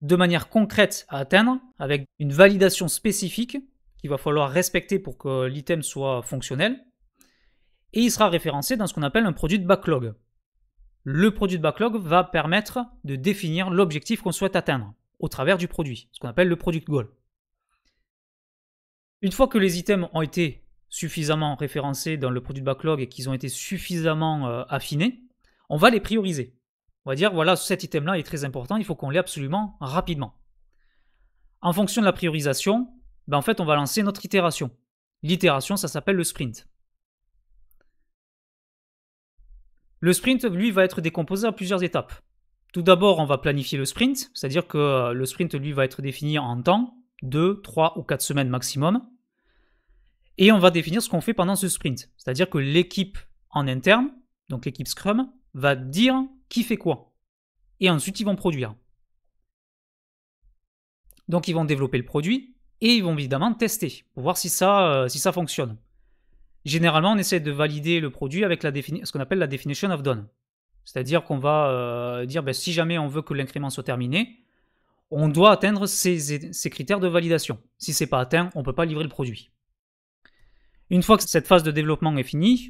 de manière concrète à atteindre, avec une validation spécifique qu'il va falloir respecter pour que l'item soit fonctionnel. Et il sera référencé dans ce qu'on appelle un produit de backlog le produit de backlog va permettre de définir l'objectif qu'on souhaite atteindre au travers du produit, ce qu'on appelle le product goal. Une fois que les items ont été suffisamment référencés dans le produit de backlog et qu'ils ont été suffisamment euh, affinés, on va les prioriser. On va dire, voilà, cet item-là est très important, il faut qu'on l'ait absolument rapidement. En fonction de la priorisation, ben en fait, on va lancer notre itération. L'itération, ça s'appelle le sprint. Le sprint, lui, va être décomposé en plusieurs étapes. Tout d'abord, on va planifier le sprint, c'est-à-dire que euh, le sprint, lui, va être défini en temps, 2, 3 ou 4 semaines maximum. Et on va définir ce qu'on fait pendant ce sprint. C'est-à-dire que l'équipe en interne, donc l'équipe Scrum, va dire qui fait quoi. Et ensuite, ils vont produire. Donc, ils vont développer le produit et ils vont évidemment tester pour voir si ça, euh, si ça fonctionne. Généralement, on essaie de valider le produit avec ce qu'on appelle la definition of done. C'est-à-dire qu'on va euh, dire, ben, si jamais on veut que l'incrément soit terminé, on doit atteindre ces, ces critères de validation. Si ce n'est pas atteint, on ne peut pas livrer le produit. Une fois que cette phase de développement est finie,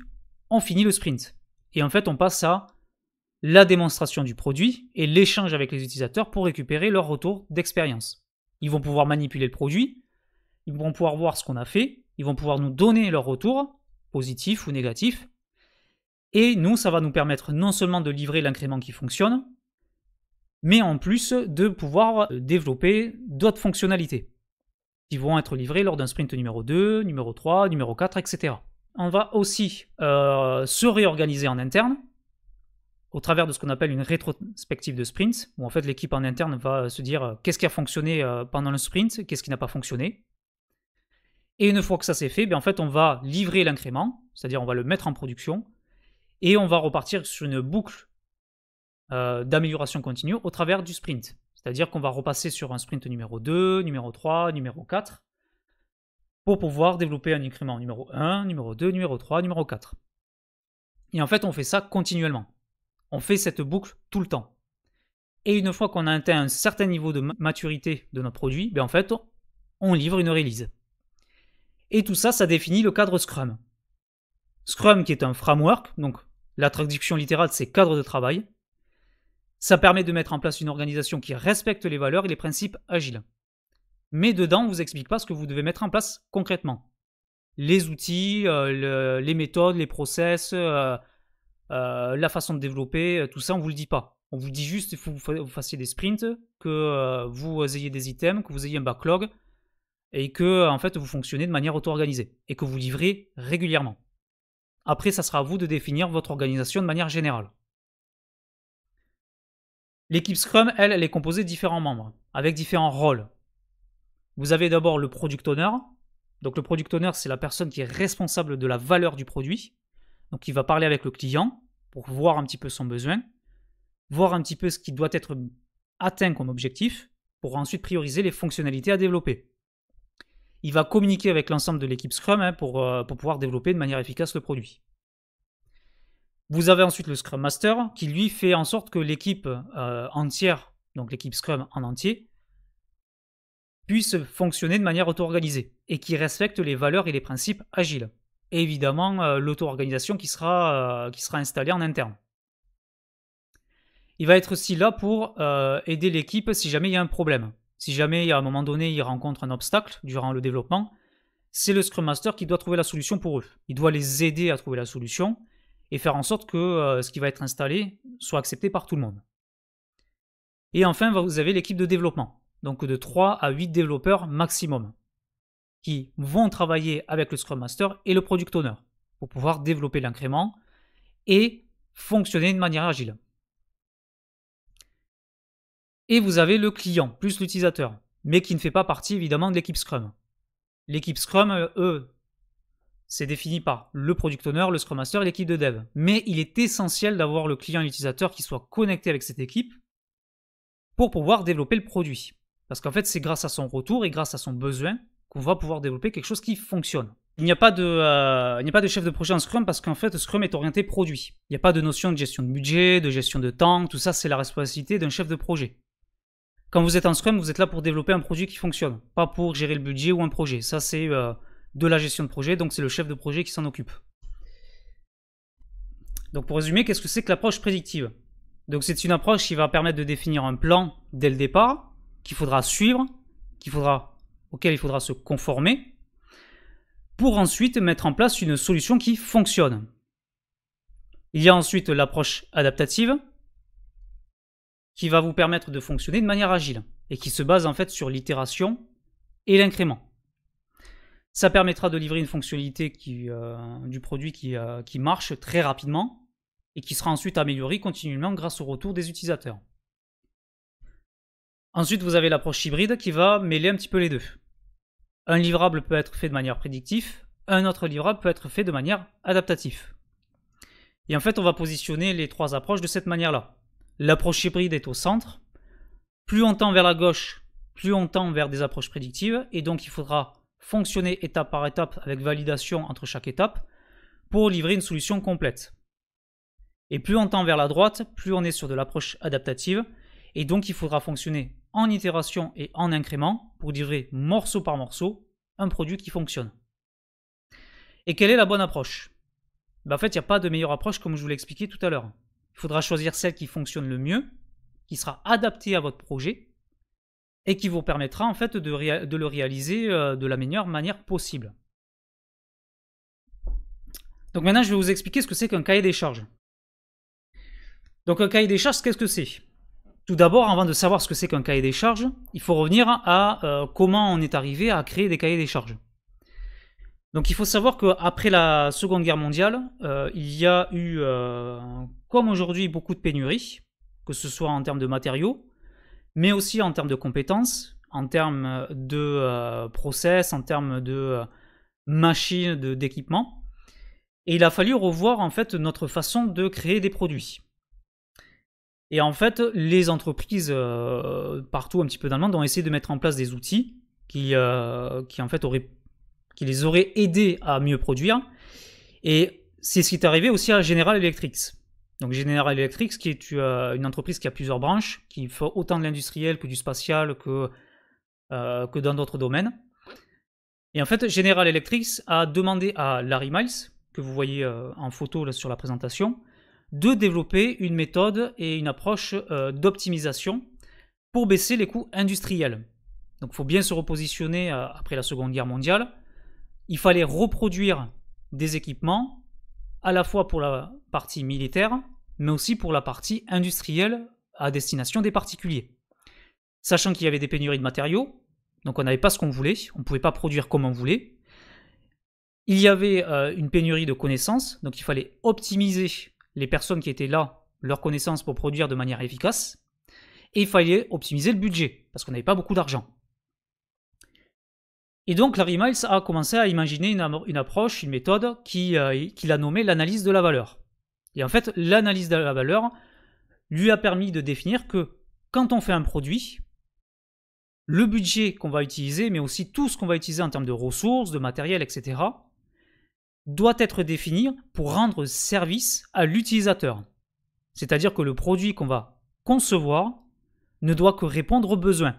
on finit le sprint. Et en fait, on passe à la démonstration du produit et l'échange avec les utilisateurs pour récupérer leur retour d'expérience. Ils vont pouvoir manipuler le produit, ils vont pouvoir voir ce qu'on a fait, ils vont pouvoir nous donner leur retour, positif ou négatif. Et nous, ça va nous permettre non seulement de livrer l'incrément qui fonctionne, mais en plus de pouvoir euh, développer d'autres fonctionnalités qui vont être livrées lors d'un sprint numéro 2, numéro 3, numéro 4, etc. On va aussi euh, se réorganiser en interne au travers de ce qu'on appelle une rétrospective de sprint, où en fait l'équipe en interne va euh, se dire qu'est-ce qui a fonctionné pendant le sprint, qu'est-ce qui n'a pas fonctionné, et une fois que ça c'est fait, ben, en fait, on va livrer l'incrément, c'est-à-dire on va le mettre en production, et on va repartir sur une boucle euh, d'amélioration continue au travers du sprint. C'est-à-dire qu'on va repasser sur un sprint numéro 2, numéro 3, numéro 4, pour pouvoir développer un incrément numéro 1, numéro 2, numéro 3, numéro 4. Et en fait, on fait ça continuellement. On fait cette boucle tout le temps. Et une fois qu'on a atteint un certain niveau de maturité de notre produit, ben, en fait, on livre une release. Et tout ça, ça définit le cadre Scrum. Scrum qui est un framework, donc la traduction littérale c'est cadre de travail. Ça permet de mettre en place une organisation qui respecte les valeurs et les principes agiles. Mais dedans, on vous explique pas ce que vous devez mettre en place concrètement. Les outils, euh, les méthodes, les process, euh, euh, la façon de développer, tout ça, on vous le dit pas. On vous dit juste qu'il faut que vous fassiez des sprints, que vous ayez des items, que vous ayez un backlog, et que en fait vous fonctionnez de manière auto-organisée et que vous livrez régulièrement. Après, ça sera à vous de définir votre organisation de manière générale. L'équipe Scrum, elle, elle est composée de différents membres, avec différents rôles. Vous avez d'abord le product owner. Donc le product owner, c'est la personne qui est responsable de la valeur du produit. Donc il va parler avec le client pour voir un petit peu son besoin, voir un petit peu ce qui doit être atteint comme objectif, pour ensuite prioriser les fonctionnalités à développer il va communiquer avec l'ensemble de l'équipe Scrum hein, euh, pour, pouvoir développer de manière efficace le produit. Vous avez ensuite le Scrum Master qui lui fait en sorte que l'équipe euh, entière, donc l'équipe Scrum en entier, puisse fonctionner de manière auto-organisée et qui respecte les valeurs et les principes agiles. Et évidemment, euh, l'auto-organisation qui, qui sera installée en interne. Il va être aussi là pour aider l'équipe si jamais il y a un problème. Si jamais, à un moment donné, ils rencontrent un obstacle durant le développement, c'est le Scrum Master qui doit trouver la solution pour eux. Il doit les aider à trouver la solution et faire en sorte que euh, ce qui va être installé soit accepté par tout le monde. Et enfin, vous avez l'équipe de développement, donc de 3 à 8 développeurs maximum, qui vont travailler avec le Scrum Master et le Product Owner pour pouvoir développer l'incrément et fonctionner de manière agile. Et vous avez le client plus l'utilisateur, mais qui ne fait pas partie évidemment de l'équipe Scrum. L'équipe Scrum, euh, eux, c'est défini par le product owner, le Scrum Master et l'équipe de dev. Mais il est essentiel d'avoir le client et l'utilisateur qui soient connectés avec cette équipe pour pouvoir développer le produit. Parce qu'en fait, c'est grâce à son retour et grâce à son besoin qu'on va pouvoir développer quelque chose qui fonctionne. Il n'y a, pas de, euh, il n'y a pas de chef de projet en Scrum parce qu'en fait, Scrum est orienté produit. Il n'y a pas de notion de gestion de budget, de gestion de temps, tout ça, c'est la responsabilité d'un chef de projet. Quand vous êtes en Scrum, vous êtes là pour développer un produit qui fonctionne, pas pour gérer le budget ou un projet. Ça, c'est euh, de la gestion de projet, donc c'est le chef de projet qui s'en occupe. Donc pour résumer, qu'est-ce que c'est que l'approche prédictive Donc c'est une approche qui va permettre de définir un plan dès le départ, qu'il faudra suivre, qu'il faudra, auquel il faudra se conformer, pour ensuite mettre en place une solution qui fonctionne. Il y a ensuite l'approche adaptative, qui va vous permettre de fonctionner de manière agile et qui se base en fait sur l'itération et l'incrément. Ça permettra de livrer une fonctionnalité euh, du produit qui, euh, qui marche très rapidement et qui sera ensuite améliorée continuellement grâce au retour des utilisateurs. Ensuite, vous avez l'approche hybride qui va mêler un petit peu les deux. Un livrable peut être fait de manière prédictive, un autre livrable peut être fait de manière adaptative. Et en fait, on va positionner les trois approches de cette manière-là. L'approche hybride est au centre. Plus on tend vers la gauche, plus on tend vers des approches prédictives, et donc il faudra fonctionner étape par étape avec validation entre chaque étape pour livrer une solution complète. Et plus on tend vers la droite, plus on est sur de l'approche adaptative, et donc il faudra fonctionner en itération et en incrément pour livrer morceau par morceau un produit qui fonctionne. Et quelle est la bonne approche ben, En fait, il n'y a pas de meilleure approche comme je vous l'ai expliqué tout à l'heure. Il faudra choisir celle qui fonctionne le mieux, qui sera adaptée à votre projet et qui vous permettra en fait de, le réaliser euh, de la meilleure manière possible. Donc maintenant, je vais vous expliquer ce que c'est qu'un cahier des charges. Donc un cahier des charges, qu'est-ce que c'est Tout d'abord, avant de savoir ce que c'est qu'un cahier des charges, il faut revenir à euh, comment on est arrivé à créer des cahiers des charges. Donc il faut savoir qu'après la Seconde Guerre mondiale, euh, il y a eu comme aujourd'hui beaucoup de pénuries, que ce soit en termes de matériaux, mais aussi en termes de compétences, en termes de euh, process, en termes de euh, machines, d'équipements. Et il a fallu revoir en fait notre façon de créer des produits. Et en fait, les entreprises euh, partout un petit peu dans le monde ont essayé de mettre en place des outils qui, qui en fait auraient, qui les auraient aidés à mieux produire. Et c'est ce qui est arrivé aussi à General Electric's. Donc General Electric, qui est euh, une entreprise qui a plusieurs branches, qui fait autant de l'industriel que du spatial, euh, que, dans d'autres domaines. Et en fait, General Electric a demandé à Larry Miles, que vous voyez euh, en photo sur la présentation, de développer une méthode et une approche d'optimisation pour baisser les coûts industriels. Donc il faut bien se repositionner après la Seconde Guerre mondiale. Il fallait reproduire des équipements à la fois pour la partie militaire, mais aussi pour la partie industrielle à destination des particuliers. Sachant qu'il y avait des pénuries de matériaux, donc on n'avait pas ce qu'on voulait, on ne pouvait pas produire comme on voulait. Il y avait euh, une pénurie de connaissances, donc il fallait optimiser les personnes qui étaient là, leurs connaissances pour produire de manière efficace. Et il fallait optimiser le budget, parce qu'on n'avait pas beaucoup d'argent. Et donc Larry Miles a commencé à imaginer une, approche, une méthode euh, qu'il a nommée l'analyse de la valeur. Et en fait, l'analyse de la valeur lui a permis de définir que quand on fait un produit, le budget qu'on va utiliser, mais aussi tout ce qu'on va utiliser en termes de ressources, de matériel, etc., doit être défini pour rendre service à l'utilisateur. C'est-à-dire que le produit qu'on va concevoir ne doit que répondre aux besoins,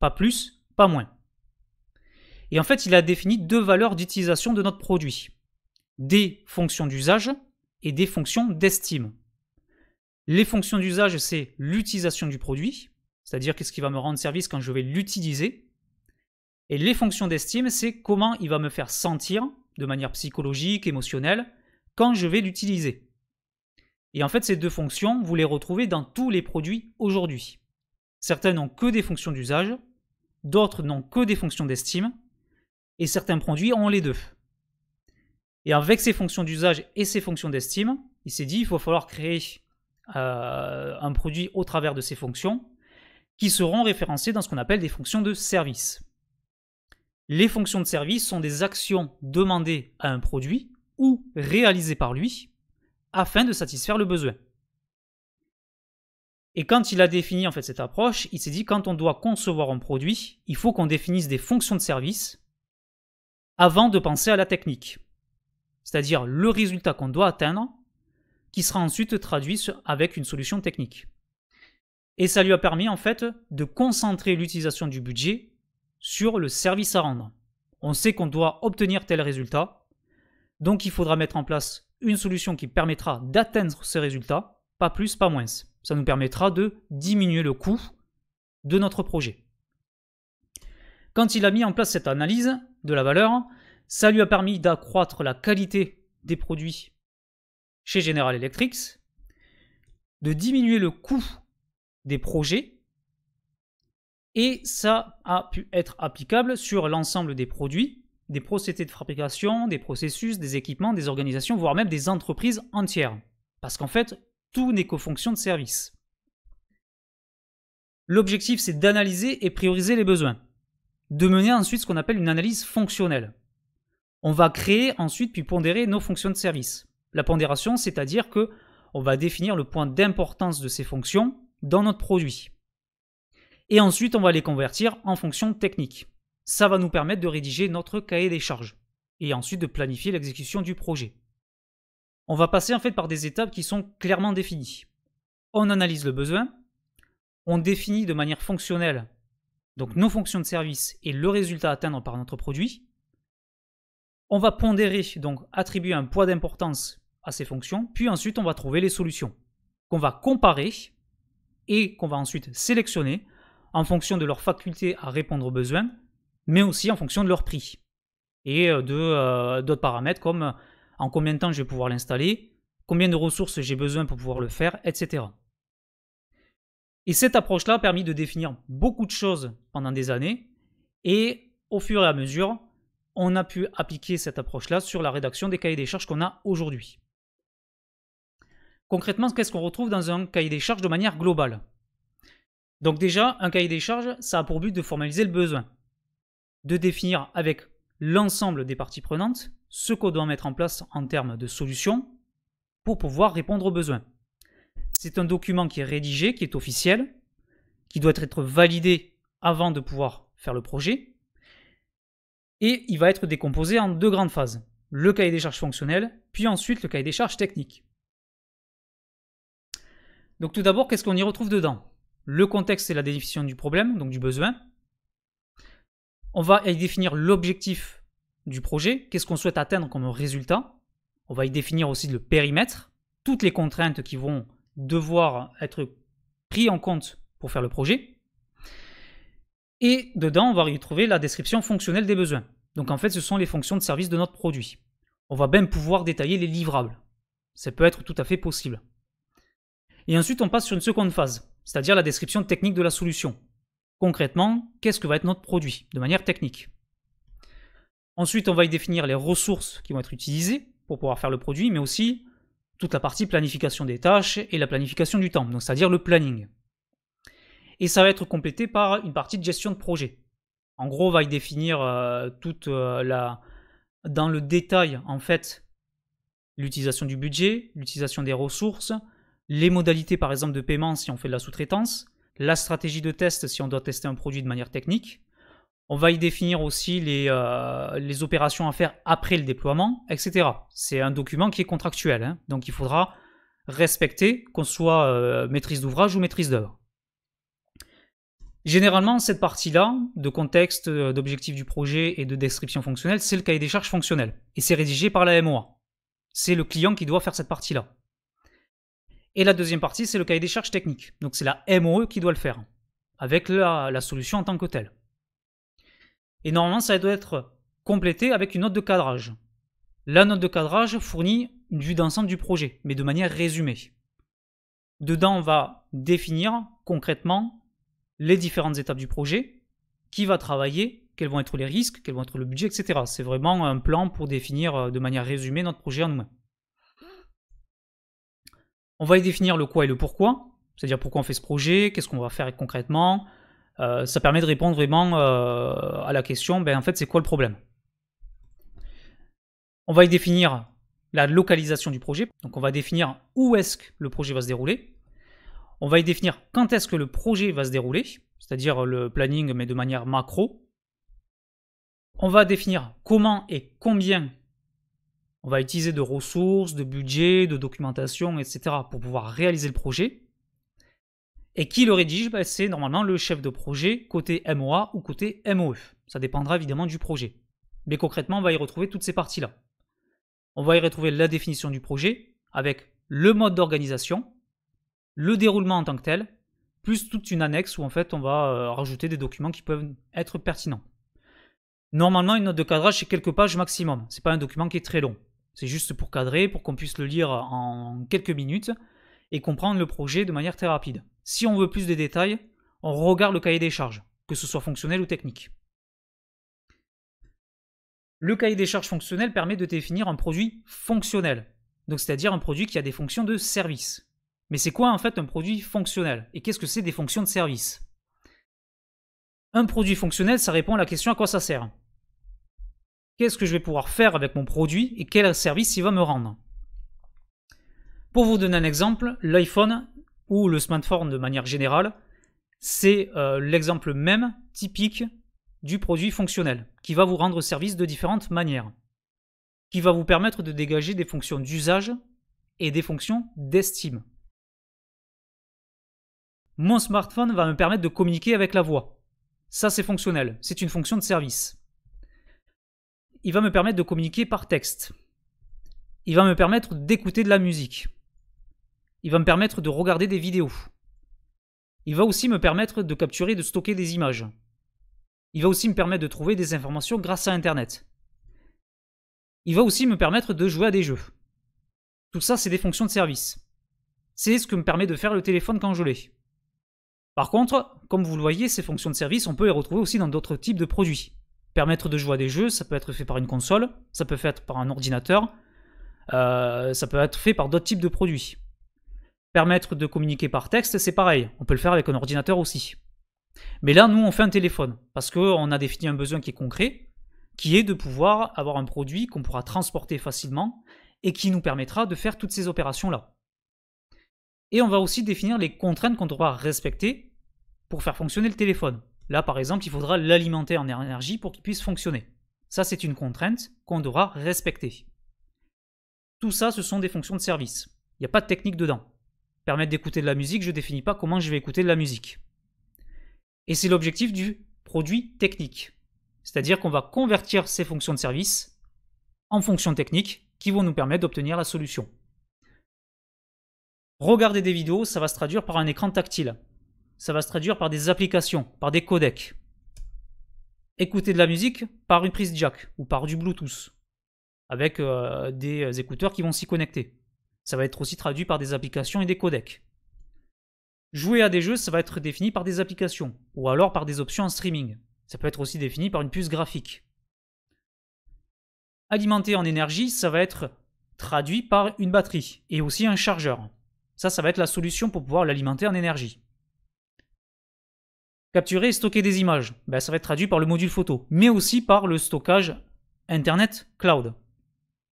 pas plus, pas moins. Et en fait, il a défini deux valeurs d'utilisation de notre produit. Des fonctions d'usage et des fonctions d'estime. Les fonctions d'usage, c'est l'utilisation du produit, c'est-à-dire qu'est-ce qui va me rendre service quand je vais l'utiliser. Et les fonctions d'estime, c'est comment il va me faire sentir de manière psychologique, émotionnelle, quand je vais l'utiliser. Et en fait, ces deux fonctions, vous les retrouvez dans tous les produits aujourd'hui. Certains n'ont que des fonctions d'usage, d'autres n'ont que des fonctions d'estime, et certains produits ont les deux. Et avec ces fonctions d'usage et ces fonctions d'estime, il s'est dit il va falloir créer euh, un produit au travers de ces fonctions qui seront référencées dans ce qu'on appelle des fonctions de service. Les fonctions de service sont des actions demandées à un produit ou réalisées par lui afin de satisfaire le besoin. Et quand il a défini en fait cette approche, il s'est dit quand on doit concevoir un produit, il faut qu'on définisse des fonctions de service avant de penser à la technique. C'est-à-dire le résultat qu'on doit atteindre, qui sera ensuite traduit avec une solution technique. Et ça lui a permis en fait de concentrer l'utilisation du budget sur le service à rendre. On sait qu'on doit obtenir tel résultat, donc il faudra mettre en place une solution qui permettra d'atteindre ce résultat, pas plus, pas moins. Ça nous permettra de diminuer le coût de notre projet. Quand il a mis en place cette analyse de la valeur, ça lui a permis d'accroître la qualité des produits chez General Electric, de diminuer le coût des projets, et ça a pu être applicable sur l'ensemble des produits, des procédés de fabrication, des processus, des équipements, des organisations, voire même des entreprises entières. Parce qu'en fait, tout n'est qu'aux fonction de service. L'objectif, c'est d'analyser et prioriser les besoins de mener ensuite ce qu'on appelle une analyse fonctionnelle. On va créer ensuite puis pondérer nos fonctions de service. La pondération, c'est-à-dire que on va définir le point d'importance de ces fonctions dans notre produit. Et ensuite, on va les convertir en fonctions techniques. Ça va nous permettre de rédiger notre cahier des charges et ensuite de planifier l'exécution du projet. On va passer en fait par des étapes qui sont clairement définies. On analyse le besoin, on définit de manière fonctionnelle donc nos fonctions de service et le résultat à atteindre par notre produit. On va pondérer, donc attribuer un poids d'importance à ces fonctions, puis ensuite on va trouver les solutions qu'on va comparer et qu'on va ensuite sélectionner en fonction de leur faculté à répondre aux besoins, mais aussi en fonction de leur prix et euh, euh, d'autres paramètres comme euh, en combien de temps je vais pouvoir l'installer, combien de ressources j'ai besoin pour pouvoir le faire, etc. Et cette approche-là a permis de définir beaucoup de choses pendant des années. Et au fur et à mesure, on a pu appliquer cette approche-là sur la rédaction des cahiers des charges qu'on a aujourd'hui. Concrètement, qu'est-ce qu'on retrouve dans un cahier des charges de manière globale Donc déjà, un cahier des charges, ça a pour but de formaliser le besoin, de définir avec l'ensemble des parties prenantes ce qu'on doit mettre en place en termes de solutions pour pouvoir répondre aux besoins. C'est un document qui est rédigé, qui est officiel, qui doit être validé avant de pouvoir faire le projet. Et il va être décomposé en deux grandes phases. Le cahier des charges fonctionnel, puis ensuite le cahier des charges technique. Donc tout d'abord, qu'est-ce qu'on y retrouve dedans Le contexte et la définition du problème, donc du besoin. On va y définir l'objectif du projet, qu'est-ce qu'on souhaite atteindre comme résultat. On va y définir aussi le périmètre, toutes les contraintes qui vont devoir être pris en compte pour faire le projet. Et dedans, on va y trouver la description fonctionnelle des besoins. Donc en fait, ce sont les fonctions de service de notre produit. On va même pouvoir détailler les livrables. Ça peut être tout à fait possible. Et ensuite, on passe sur une seconde phase, c'est-à-dire la description technique de la solution. Concrètement, qu'est-ce que va être notre produit, de manière technique. Ensuite, on va y définir les ressources qui vont être utilisées pour pouvoir faire le produit, mais aussi toute la partie planification des tâches et la planification du temps, donc c'est-à-dire le planning. Et ça va être complété par une partie de gestion de projet. En gros, on va y définir euh, toute euh, la dans le détail en fait l'utilisation du budget, l'utilisation des ressources, les modalités par exemple de paiement si on fait de la sous-traitance, la stratégie de test si on doit tester un produit de manière technique, on va y définir aussi les, euh, les opérations à faire après le déploiement, etc. C'est un document qui est contractuel, hein. donc il faudra respecter qu'on soit euh, maîtrise d'ouvrage ou maîtrise d'œuvre. Généralement, cette partie-là, de contexte, euh, d'objectif du projet et de description fonctionnelle, c'est le cahier des charges fonctionnel. Et c'est rédigé par la MOA. C'est le client qui doit faire cette partie-là. Et la deuxième partie, c'est le cahier des charges technique. Donc c'est la MOE qui doit le faire, avec la, la solution en tant que telle. Et normalement, ça doit être complété avec une note de cadrage. La note de cadrage fournit une vue d'ensemble du projet, mais de manière résumée. Dedans, on va définir concrètement les différentes étapes du projet, qui va travailler, quels vont être les risques, quels vont être le budget, etc. C'est vraiment un plan pour définir euh, de manière résumée notre projet en nous On va y définir le quoi et le pourquoi, c'est-à-dire pourquoi on fait ce projet, qu'est-ce qu'on va faire concrètement, euh, ça permet de répondre vraiment euh, à la question, ben, en fait, c'est quoi le problème On va y définir la localisation du projet. Donc, on va définir où est-ce que le projet va se dérouler. On va y définir quand est-ce que le projet va se dérouler, c'est-à-dire le planning, mais de manière macro. On va définir comment et combien on va utiliser de ressources, de budget, de documentation, etc. pour pouvoir réaliser le projet. Et qui le rédige bah, C'est normalement le chef de projet côté MOA ou côté MOE. Ça dépendra évidemment du projet. Mais concrètement, on va y retrouver toutes ces parties-là. On va y retrouver la définition du projet avec le mode d'organisation, le déroulement en tant que tel, plus toute une annexe où en fait on va euh, rajouter des documents qui peuvent être pertinents. Normalement, une note de cadrage, c'est quelques pages maximum. Ce n'est pas un document qui est très long. C'est juste pour cadrer, pour qu'on puisse le lire en quelques minutes et comprendre le projet de manière très rapide. Si on veut plus de détails, on regarde le cahier des charges, que ce soit fonctionnel ou technique. Le cahier des charges fonctionnel permet de définir un produit fonctionnel, donc c'est-à-dire un produit qui a des fonctions de service. Mais c'est quoi en fait un produit fonctionnel Et qu'est-ce que c'est des fonctions de service Un produit fonctionnel, ça répond à la question à quoi ça sert. Qu'est-ce que je vais pouvoir faire avec mon produit et quel service il va me rendre pour vous donner un exemple, l'iPhone ou le smartphone de manière générale, c'est euh, l'exemple même typique du produit fonctionnel, qui va vous rendre service de différentes manières, qui va vous permettre de dégager des fonctions d'usage et des fonctions d'estime. Mon smartphone va me permettre de communiquer avec la voix. Ça, c'est fonctionnel, c'est une fonction de service. Il va me permettre de communiquer par texte. Il va me permettre d'écouter de la musique. Il va me permettre de regarder des vidéos. Il va aussi me permettre de capturer et de stocker des images. Il va aussi me permettre de trouver des informations grâce à Internet. Il va aussi me permettre de jouer à des jeux. Tout ça, c'est des fonctions de service. C'est ce que me permet de faire le téléphone quand je l'ai. Par contre, comme vous le voyez, ces fonctions de service, on peut les retrouver aussi dans d'autres types de produits. Permettre de jouer à des jeux, ça peut être fait par une console, ça peut être fait par un ordinateur, euh, ça peut être fait par d'autres types de produits. Permettre de communiquer par texte, c'est pareil. On peut le faire avec un ordinateur aussi. Mais là, nous, on fait un téléphone parce qu'on a défini un besoin qui est concret, qui est de pouvoir avoir un produit qu'on pourra transporter facilement et qui nous permettra de faire toutes ces opérations-là. Et on va aussi définir les contraintes qu'on devra respecter pour faire fonctionner le téléphone. Là, par exemple, il faudra l'alimenter en énergie pour qu'il puisse fonctionner. Ça, c'est une contrainte qu'on devra respecter. Tout ça, ce sont des fonctions de service. Il n'y a pas de technique dedans permettre d'écouter de la musique, je définis pas comment je vais écouter de la musique. Et c'est l'objectif du produit technique. C'est-à-dire qu'on va convertir ces fonctions de service en fonctions techniques qui vont nous permettre d'obtenir la solution. Regarder des vidéos, ça va se traduire par un écran tactile. Ça va se traduire par des applications, par des codecs. Écouter de la musique par une prise jack ou par du Bluetooth avec euh, des écouteurs qui vont s'y connecter ça va être aussi traduit par des applications et des codecs. Jouer à des jeux, ça va être défini par des applications, ou alors par des options en streaming. Ça peut être aussi défini par une puce graphique. Alimenter en énergie, ça va être traduit par une batterie et aussi un chargeur. Ça, ça va être la solution pour pouvoir l'alimenter en énergie. Capturer et stocker des images, ben, ça va être traduit par le module photo, mais aussi par le stockage Internet Cloud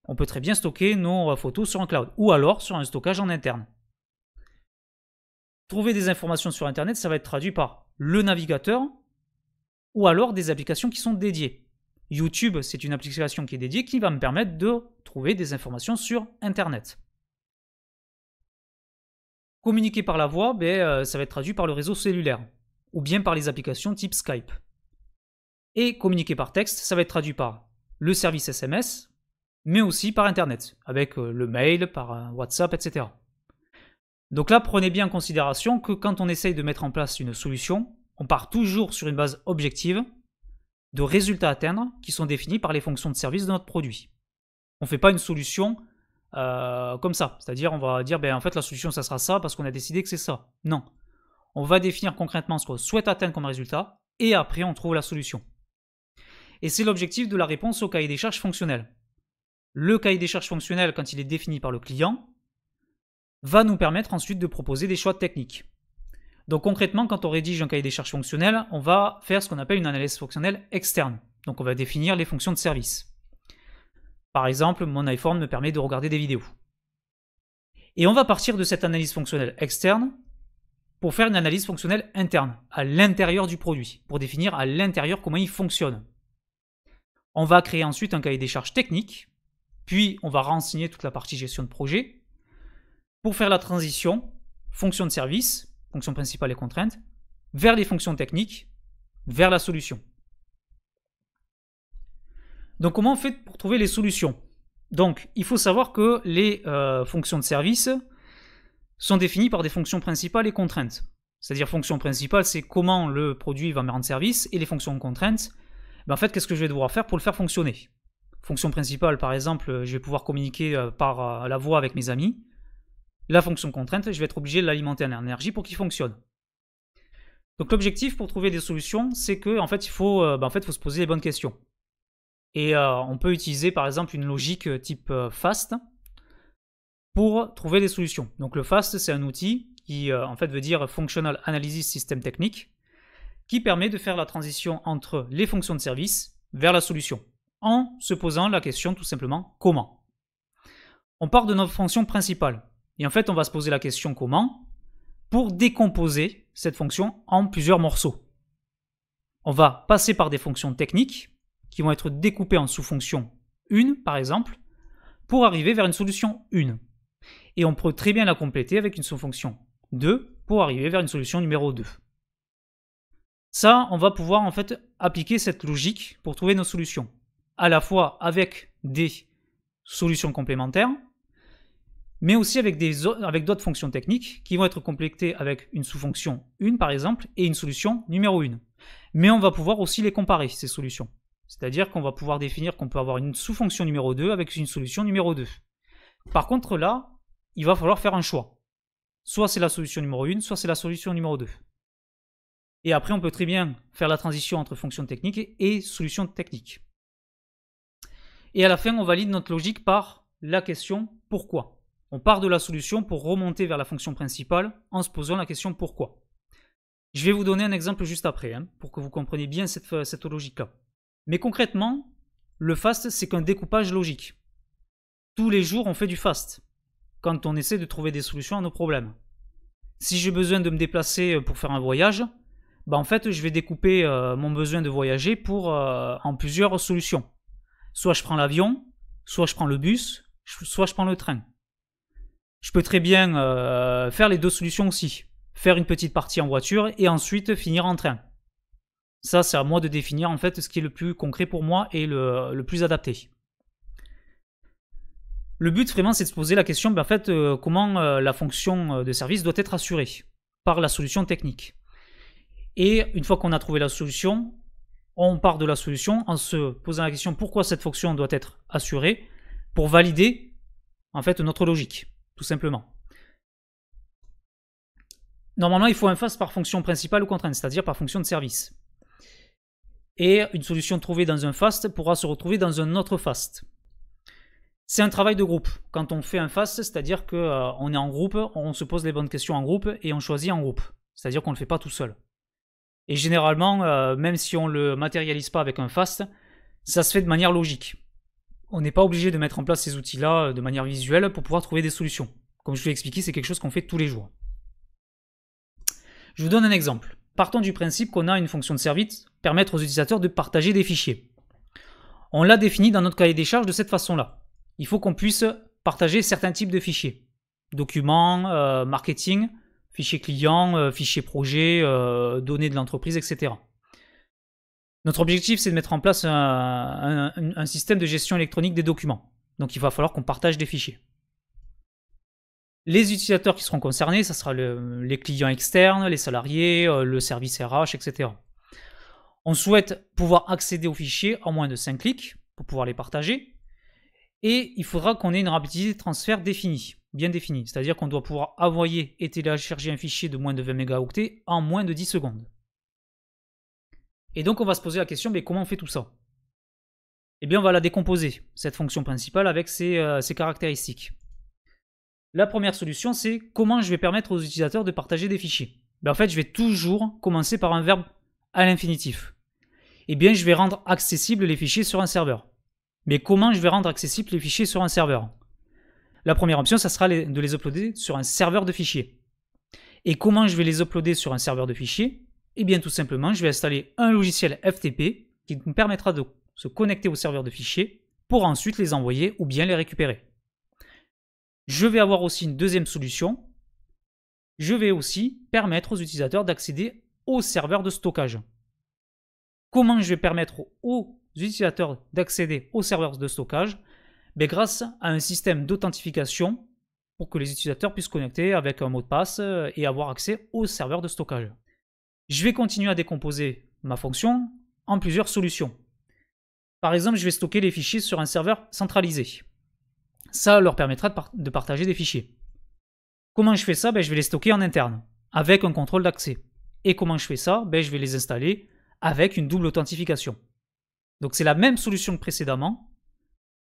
on peut très bien stocker nos photos sur un cloud ou alors sur un stockage en interne. Trouver des informations sur Internet, ça va être traduit par le navigateur ou alors des applications qui sont dédiées. YouTube, c'est une application qui est dédiée qui va me permettre de trouver des informations sur Internet. Communiquer par la voix, ben, euh, ça va être traduit par le réseau cellulaire ou bien par les applications type Skype. Et communiquer par texte, ça va être traduit par le service SMS mais aussi par Internet, avec euh, le mail, par euh, WhatsApp, etc. Donc là, prenez bien en considération que quand on essaye de mettre en place une solution, on part toujours sur une base objective de résultats à atteindre qui sont définis par les fonctions de service de notre produit. On ne fait pas une solution euh, comme ça, c'est-à-dire on va dire ben, en fait la solution ça sera ça parce qu'on a décidé que c'est ça. Non, on va définir concrètement ce qu'on souhaite atteindre comme résultat et après on trouve la solution. Et c'est l'objectif de la réponse au cahier des charges fonctionnelles le cahier des charges fonctionnel, quand il est défini par le client, va nous permettre ensuite de proposer des choix techniques. Donc concrètement, quand on rédige un cahier des charges fonctionnel, on va faire ce qu'on appelle une analyse fonctionnelle externe. Donc on va définir les fonctions de service. Par exemple, mon iPhone me permet de regarder des vidéos. Et on va partir de cette analyse fonctionnelle externe pour faire une analyse fonctionnelle interne, à l'intérieur du produit, pour définir à l'intérieur comment il fonctionne. On va créer ensuite un cahier des charges technique puis, on va renseigner toute la partie gestion de projet. Pour faire la transition, fonction de service, fonction principale et contrainte, vers les fonctions techniques, vers la solution. Donc, comment on fait pour trouver les solutions Donc, il faut savoir que les euh, fonctions de service sont définies par des fonctions principales et contraintes. C'est-à-dire, fonction principale, c'est comment le produit va me rendre service, et les fonctions contraintes, ben, en fait, qu'est-ce que je vais devoir faire pour le faire fonctionner Fonction principale, par exemple, euh, je vais pouvoir communiquer euh, par euh, la voix avec mes amis. La fonction contrainte, je vais être obligé de l'alimenter en énergie pour qu'il fonctionne. Donc l'objectif pour trouver des solutions, c'est que fait, il faut, bah, fait, faut se poser les bonnes questions. Et on peut utiliser par exemple une logique type FAST pour trouver des solutions. Donc le FAST, c'est un outil qui en fait veut dire Functional Analysis System Technique, qui permet de faire la transition entre les fonctions de service vers la solution en se posant la question tout simplement comment. On part de notre fonction principale. Et en fait, on va se poser la question comment pour décomposer cette fonction en plusieurs morceaux. On va passer par des fonctions techniques qui vont être découpées en sous-fonctions une, par exemple, pour arriver vers une solution 1. Et on peut très bien la compléter avec une sous-fonction 2 pour arriver vers une solution numéro 2. Ça, on va pouvoir en fait appliquer cette logique pour trouver nos solutions à la fois avec des solutions complémentaires, mais aussi avec, d'autres fonctions techniques qui vont être complétées avec une sous-fonction 1 par exemple et une solution numéro 1. Mais on va pouvoir aussi les comparer, ces solutions. C'est-à-dire qu'on va pouvoir définir qu'on peut avoir une sous-fonction numéro 2 avec une solution numéro 2. Par contre là, il va falloir faire un choix. Soit c'est la solution numéro 1, soit c'est la solution numéro 2. Et après, on peut très bien faire la transition entre fonction technique et solution technique. Et à la fin, on valide notre logique par la question pourquoi. On part de la solution pour remonter vers la fonction principale en se posant la question pourquoi. Je vais vous donner un exemple juste après, hein, pour que vous compreniez bien cette, euh, cette logique-là. Mais concrètement, le fast, c'est qu'un découpage logique. Tous les jours, on fait du fast, quand on essaie de trouver des solutions à nos problèmes. Si j'ai besoin de me déplacer euh, pour faire un voyage, bah en fait, je vais découper euh, mon besoin de voyager pour, en plusieurs solutions soit je prends l'avion, soit je prends le bus, soit je prends le train. Je peux très bien euh, faire les deux solutions aussi. Faire une petite partie en voiture et ensuite finir en train. Ça, c'est à moi de définir en fait ce qui est le plus concret pour moi et le, plus adapté. Le but vraiment, c'est de se poser la question, ben, en fait, euh, comment euh, la fonction de service doit être assurée par la solution technique. Et une fois qu'on a trouvé la solution, on part de la solution en se posant la question pourquoi cette fonction doit être assurée pour valider en fait notre logique, tout simplement. Normalement, il faut un fast par fonction principale ou contrainte, c'est-à-dire par fonction de service. Et une solution trouvée dans un fast pourra se retrouver dans un autre fast. C'est un travail de groupe. Quand on fait un fast, c'est-à-dire qu'on euh, on est en groupe, on se pose les bonnes questions en groupe et on choisit en groupe. C'est-à-dire qu'on ne le fait pas tout seul. Et généralement, euh, même si on ne le matérialise pas avec un fast, ça se fait de manière logique. On n'est pas obligé de mettre en place ces outils-là euh, de manière visuelle pour pouvoir trouver des solutions. Comme je vous l'ai expliqué, c'est quelque chose qu'on fait tous les jours. Je vous donne un exemple. Partons du principe qu'on a une fonction de service permettre aux utilisateurs de partager des fichiers. On l'a défini dans notre cahier des charges de cette façon-là. Il faut qu'on puisse partager certains types de fichiers. Documents, euh, marketing, Fichiers clients, euh, fichiers projets, euh, données de l'entreprise, etc. Notre objectif, c'est de mettre en place un, système de gestion électronique des documents. Donc il va falloir qu'on partage des fichiers. Les utilisateurs qui seront concernés, ça sera les clients externes, les salariés, euh, le service RH, etc. On souhaite pouvoir accéder aux fichiers en moins de 5 clics pour pouvoir les partager. Et il faudra qu'on ait une rapidité de transfert définie, bien définie. C'est-à-dire qu'on doit pouvoir envoyer et télécharger un fichier de moins de 20 mégaoctets en moins de 10 secondes. Et donc on va se poser la question, mais comment on fait tout ça Eh bien on va la décomposer, cette fonction principale, avec euh, ses, caractéristiques. La première solution, c'est comment je vais permettre aux utilisateurs de partager des fichiers. Ben, en fait, je vais toujours commencer par un verbe à l'infinitif. Eh bien, je vais rendre accessibles les fichiers sur un serveur. Mais comment je vais rendre accessibles les fichiers sur un serveur La première option, ça sera de les uploader sur un serveur de fichiers. Et comment je vais les uploader sur un serveur de fichiers Eh bien tout simplement, je vais installer un logiciel FTP qui me permettra de se connecter au serveur de fichiers pour ensuite les envoyer ou bien les récupérer. Je vais avoir aussi une deuxième solution. Je vais aussi permettre aux utilisateurs d'accéder au serveur de stockage. Comment je vais permettre aux utilisateurs d'accéder aux serveurs de stockage mais grâce à un système d'authentification pour que les utilisateurs puissent connecter avec un mot de passe euh, et avoir accès aux serveurs de stockage. Je vais continuer à décomposer ma fonction en plusieurs solutions. Par exemple, je vais stocker les fichiers sur un serveur centralisé. Ça leur permettra de, partager des fichiers. Comment je fais ça ben, Je vais les stocker en interne, avec un contrôle d'accès. Et comment je fais ça ben, Je vais les installer avec une double authentification. Donc c'est la même solution que précédemment,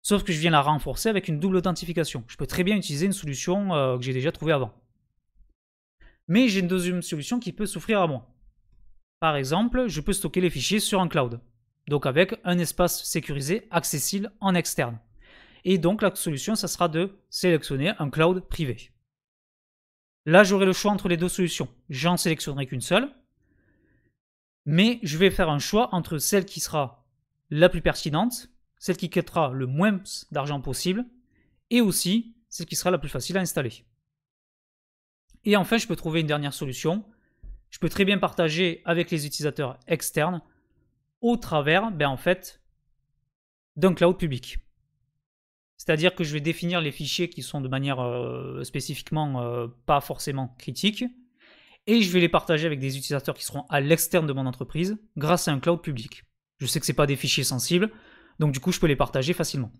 sauf que je viens la renforcer avec une double authentification. Je peux très bien utiliser une solution euh, que j'ai déjà trouvée avant. Mais j'ai une deuxième solution qui peut s'offrir à moi. Par exemple, je peux stocker les fichiers sur un cloud, donc avec un espace sécurisé accessible en externe. Et donc la solution, ça sera de sélectionner un cloud privé. Là, j'aurai le choix entre les deux solutions. J'en sélectionnerai qu'une seule, mais je vais faire un choix entre celle qui sera la plus pertinente, celle qui quittera le moins d'argent possible, et aussi celle qui sera la plus facile à installer. Et enfin, je peux trouver une dernière solution. Je peux très bien partager avec les utilisateurs externes au travers, ben, en fait, d'un cloud public. C'est-à-dire que je vais définir les fichiers qui sont de manière euh, spécifiquement euh, pas forcément critique, et je vais les partager avec des utilisateurs qui seront à l'externe de mon entreprise grâce à un cloud public. Je sais que ce n'est pas des fichiers sensibles, donc du coup, je peux les partager facilement.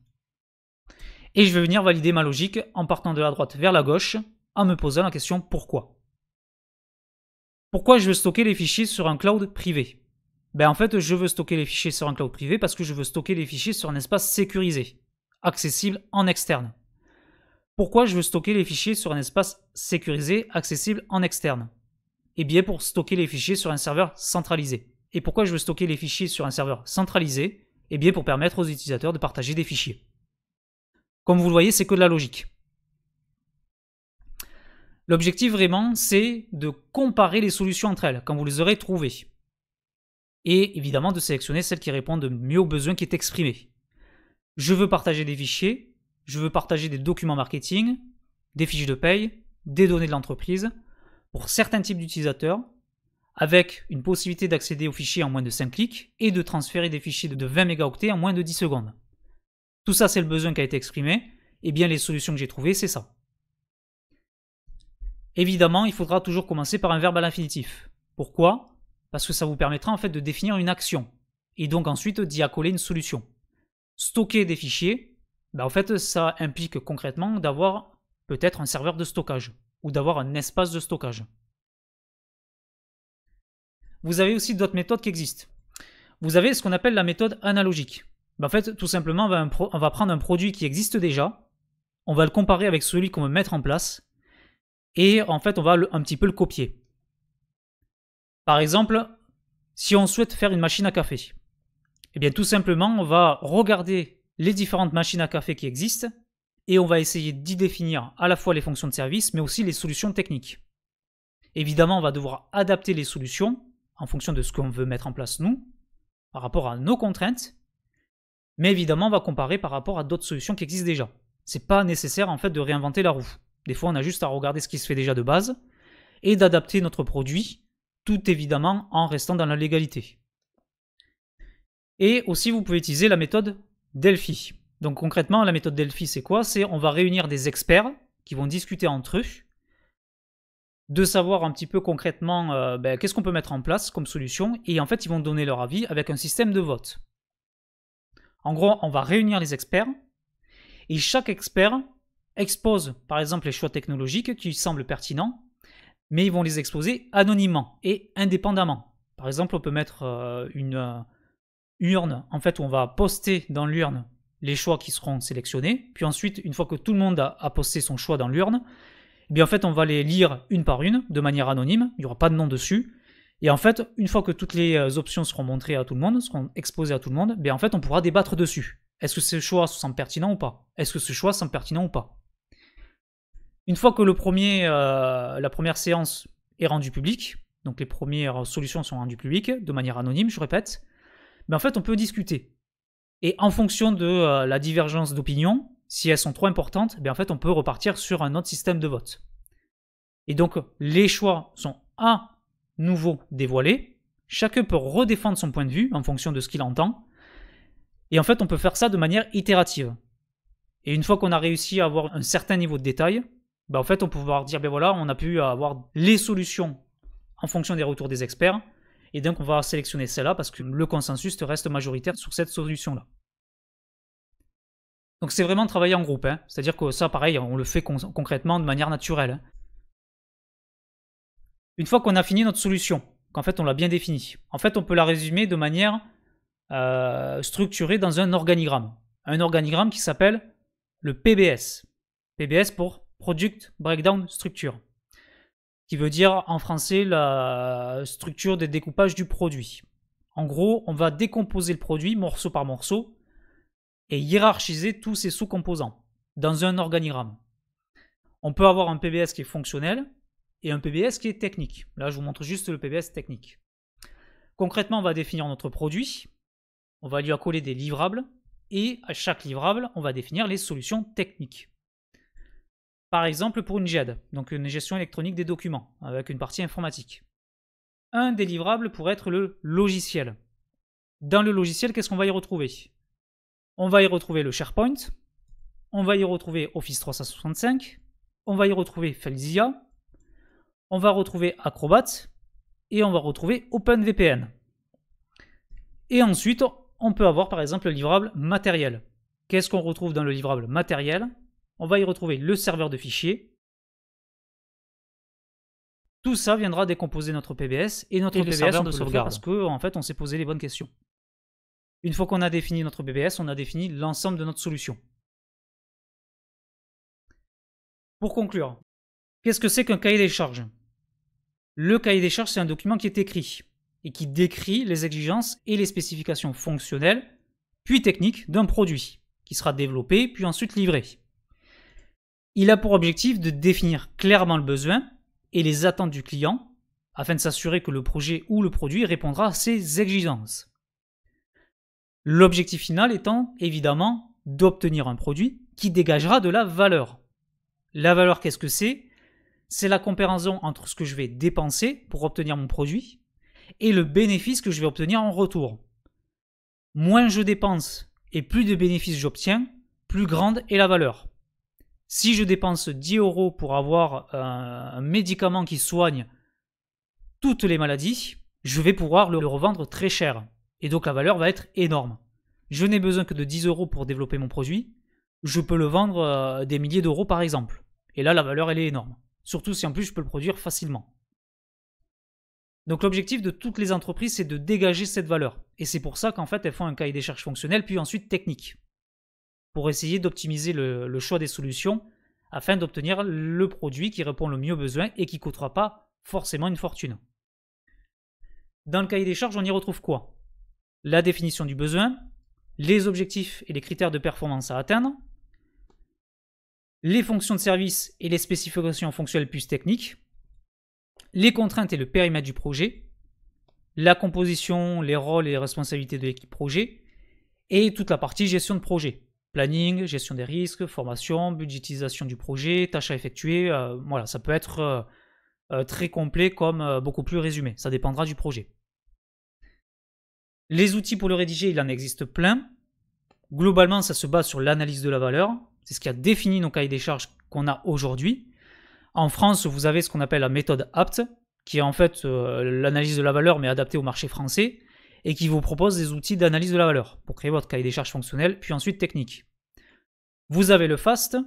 Et je vais venir valider ma logique en partant de la droite vers la gauche en me posant la question pourquoi. Pourquoi je veux stocker les fichiers sur un cloud privé ben En fait, je veux stocker les fichiers sur un cloud privé parce que je veux stocker les fichiers sur un espace sécurisé, accessible en externe. Pourquoi je veux stocker les fichiers sur un espace sécurisé, accessible en externe Eh bien pour stocker les fichiers sur un serveur centralisé. Et pourquoi je veux stocker les fichiers sur un serveur centralisé Eh bien pour permettre aux utilisateurs de partager des fichiers. Comme vous le voyez, c'est que de la logique. L'objectif vraiment, c'est de comparer les solutions entre elles quand vous les aurez trouvées. Et évidemment de sélectionner celles qui répondent mieux aux besoins qui est exprimé. Je veux partager des fichiers, je veux partager des documents marketing, des fichiers de paye, des données de l'entreprise. Pour certains types d'utilisateurs, avec une possibilité d'accéder aux fichiers en moins de 5 clics et de transférer des fichiers de 20 mégaoctets en moins de 10 secondes. Tout ça, c'est le besoin qui a été exprimé. Et eh bien, les solutions que j'ai trouvées, c'est ça. Évidemment, il faudra toujours commencer par un verbe à l'infinitif. Pourquoi Parce que ça vous permettra en fait de définir une action et donc ensuite d'y accoler une solution. Stocker des fichiers, bah, en fait, ça implique concrètement d'avoir peut-être un serveur de stockage ou d'avoir un espace de stockage vous avez aussi d'autres méthodes qui existent. Vous avez ce qu'on appelle la méthode analogique. Ben, en fait, tout simplement, on va, prendre un produit qui existe déjà, on va le comparer avec celui qu'on veut mettre en place, et en fait, on va un petit peu le copier. Par exemple, si on souhaite faire une machine à café, eh bien tout simplement, on va regarder les différentes machines à café qui existent, et on va essayer d'y définir à la fois les fonctions de service, mais aussi les solutions techniques. Évidemment, on va devoir adapter les solutions en fonction de ce qu'on veut mettre en place nous, par rapport à nos contraintes, mais évidemment on va comparer par rapport à d'autres solutions qui existent déjà. C'est pas nécessaire en fait de réinventer la roue. Des fois on a juste à regarder ce qui se fait déjà de base et d'adapter notre produit, tout évidemment en restant dans la légalité. Et aussi vous pouvez utiliser la méthode Delphi. Donc concrètement la méthode Delphi c'est quoi C'est on va réunir des experts qui vont discuter entre eux de savoir un petit peu concrètement euh, ben, qu'est-ce qu'on peut mettre en place comme solution, et en fait ils vont donner leur avis avec un système de vote. En gros, on va réunir les experts, et chaque expert expose par exemple les choix technologiques qui semblent pertinents, mais ils vont les exposer anonymement et indépendamment. Par exemple, on peut mettre euh, une euh, urne, en fait, où on va poster dans l'urne les choix qui seront sélectionnés, puis ensuite, une fois que tout le monde a, a posté son choix dans l'urne, eh fait on va les lire une par une de manière anonyme, il n'y aura pas de nom dessus. Et en fait, une fois que toutes les euh, options seront montrées à tout le monde, seront exposées à tout le monde, eh bien en fait on pourra débattre dessus. Est-ce que ce choix semble pertinent ou pas Est-ce que ce choix semble pertinent ou pas Une fois que le premier, euh, la première séance est rendue publique, donc les premières solutions sont rendues publiques de manière anonyme, je répète, mais en fait on peut discuter. Et en fonction de euh, la divergence d'opinion, si elles sont trop importantes, eh en fait, on peut repartir sur un autre système de vote. Et donc, les choix sont à nouveau dévoilés. Chacun peut redéfendre son point de vue en fonction de ce qu'il entend. Et en fait, on peut faire ça de manière itérative. Et une fois qu'on a réussi à avoir un certain niveau de détail, bah, en fait, on peut pouvoir dire, ben voilà, on a pu avoir les solutions en fonction des retours des experts. Et donc, on va sélectionner celle-là parce que le consensus reste majoritaire sur cette solution-là. Donc c'est vraiment travailler en groupe. Hein. C'est-à-dire que ça, pareil, on le fait concrètement de manière naturelle. Hein. Une fois qu'on a fini notre solution, qu'en fait on l'a bien définie, en fait on peut la résumer de manière euh, structurée dans un organigramme. Un organigramme qui s'appelle le PBS. PBS pour Product Breakdown Structure. Qui veut dire en français la structure des découpages du produit. En gros, on va décomposer le produit morceau par morceau et hiérarchiser tous ces sous-composants dans un organigramme. On peut avoir un PBS qui est fonctionnel et un PBS qui est technique. Là, je vous montre juste le PBS technique. Concrètement, on va définir notre produit, on va lui accoler des livrables, et à chaque livrable, on va définir les solutions techniques. Par exemple, pour une GED, donc une gestion électronique des documents, avec une partie informatique. Un des livrables pourrait être le logiciel. Dans le logiciel, qu'est-ce qu'on va y retrouver on va y retrouver le SharePoint, on va y retrouver Office 365, on va y retrouver Felzia, on va retrouver Acrobat et on va retrouver OpenVPN. Et ensuite, on peut avoir par exemple le livrable matériel. Qu'est-ce qu'on retrouve dans le livrable matériel On va y retrouver le serveur de fichiers. Tout ça viendra décomposer notre PBS et notre PBS de sauvegarde. parce qu'en en fait on s'est posé les bonnes questions. Une fois qu'on a défini notre BBS, on a défini l'ensemble de notre solution. Pour conclure, qu'est-ce que c'est qu'un cahier des charges Le cahier des charges, c'est un document qui est écrit et qui décrit les exigences et les spécifications fonctionnelles, puis techniques d'un produit, qui sera développé, puis ensuite livré. Il a pour objectif de définir clairement le besoin et les attentes du client, afin de s'assurer que le projet ou le produit répondra à ses exigences. L'objectif final étant évidemment d'obtenir un produit qui dégagera de la valeur. La valeur, qu'est-ce que c'est C'est la comparaison entre ce que je vais dépenser pour obtenir mon produit et le bénéfice que je vais obtenir en retour. Moins je dépense et plus de bénéfices j'obtiens, plus grande est la valeur. Si je dépense 10 euros pour avoir un médicament qui soigne toutes les maladies, je vais pouvoir le revendre très cher. Et donc la valeur va être énorme. Je n'ai besoin que de 10 euros pour développer mon produit. Je peux le vendre euh, des milliers d'euros par exemple. Et là, la valeur, elle est énorme. Surtout si en plus je peux le produire facilement. Donc l'objectif de toutes les entreprises, c'est de dégager cette valeur. Et c'est pour ça qu'en fait, elles font un cahier des charges fonctionnel, puis ensuite technique, pour essayer d'optimiser le, le, choix des solutions, afin d'obtenir le produit qui répond le mieux aux besoins et qui ne coûtera pas forcément une fortune. Dans le cahier des charges, on y retrouve quoi la définition du besoin, les objectifs et les critères de performance à atteindre, les fonctions de service et les spécifications fonctionnelles plus techniques, les contraintes et le périmètre du projet, la composition, les rôles et les responsabilités de l'équipe projet, et toute la partie gestion de projet. Planning, gestion des risques, formation, budgétisation du projet, tâches à effectuer. Euh, voilà, ça peut être euh, euh, très complet comme beaucoup plus résumé. Ça dépendra du projet. Les outils pour le rédiger, il en existe plein. Globalement, ça se base sur l'analyse de la valeur. C'est ce qui a défini nos cahiers des charges qu'on a aujourd'hui. En France, vous avez ce qu'on appelle la méthode APT, qui est en fait euh, l'analyse de la valeur mais adaptée au marché français, et qui vous propose des outils d'analyse de la valeur pour créer votre cahier des charges fonctionnel, puis ensuite technique. Vous avez le FAST,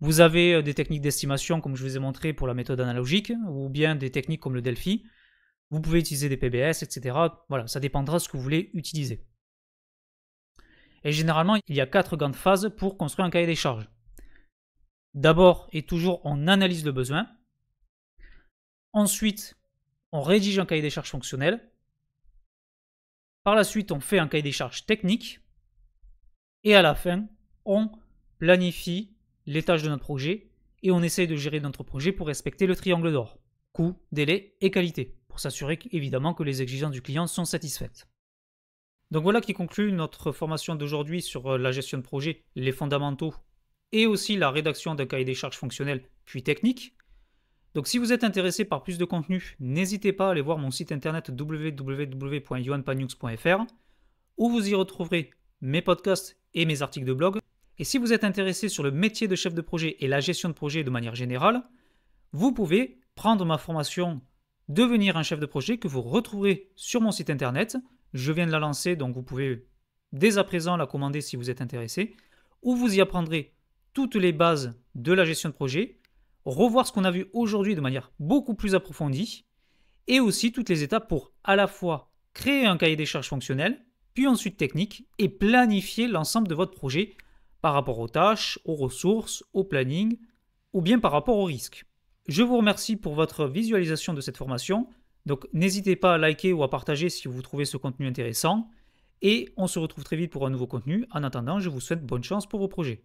vous avez euh, des techniques d'estimation comme je vous ai montré pour la méthode analogique, ou bien des techniques comme le Delphi, vous pouvez utiliser des PBS, etc. Voilà, ça dépendra de ce que vous voulez utiliser. Et généralement, il y a quatre grandes phases pour construire un cahier des charges. D'abord et toujours, on analyse le besoin. Ensuite, on rédige un cahier des charges fonctionnel. Par la suite, on fait un cahier des charges technique. Et à la fin, on planifie les tâches de notre projet et on essaye de gérer notre projet pour respecter le triangle d'or. Coût, délai et qualité pour s'assurer évidemment que les exigences du client sont satisfaites. Donc voilà qui conclut notre formation d'aujourd'hui sur euh, la gestion de projet, les fondamentaux et aussi la rédaction d'un cahier des charges fonctionnel puis techniques. Donc si vous êtes intéressé par plus de contenu, n'hésitez pas à aller voir mon site internet www.yoanpanux.fr où vous y retrouverez mes podcasts et mes articles de blog. Et si vous êtes intéressé sur le métier de chef de projet et la gestion de projet de manière générale, vous pouvez prendre ma formation devenir un chef de projet que vous retrouverez sur mon site internet. Je viens de la lancer, donc vous pouvez dès à présent la commander si vous êtes intéressé, où vous y apprendrez toutes les bases de la gestion de projet, revoir ce qu'on a vu aujourd'hui de manière beaucoup plus approfondie, et aussi toutes les étapes pour à la fois créer un cahier des charges fonctionnel, puis ensuite technique, et planifier l'ensemble de votre projet par rapport aux tâches, aux ressources, au planning, ou bien par rapport aux risques. Je vous remercie pour votre visualisation de cette formation. Donc n'hésitez pas à liker ou à partager si vous trouvez ce contenu intéressant. Et on se retrouve très vite pour un nouveau contenu. En attendant, je vous souhaite bonne chance pour vos projets.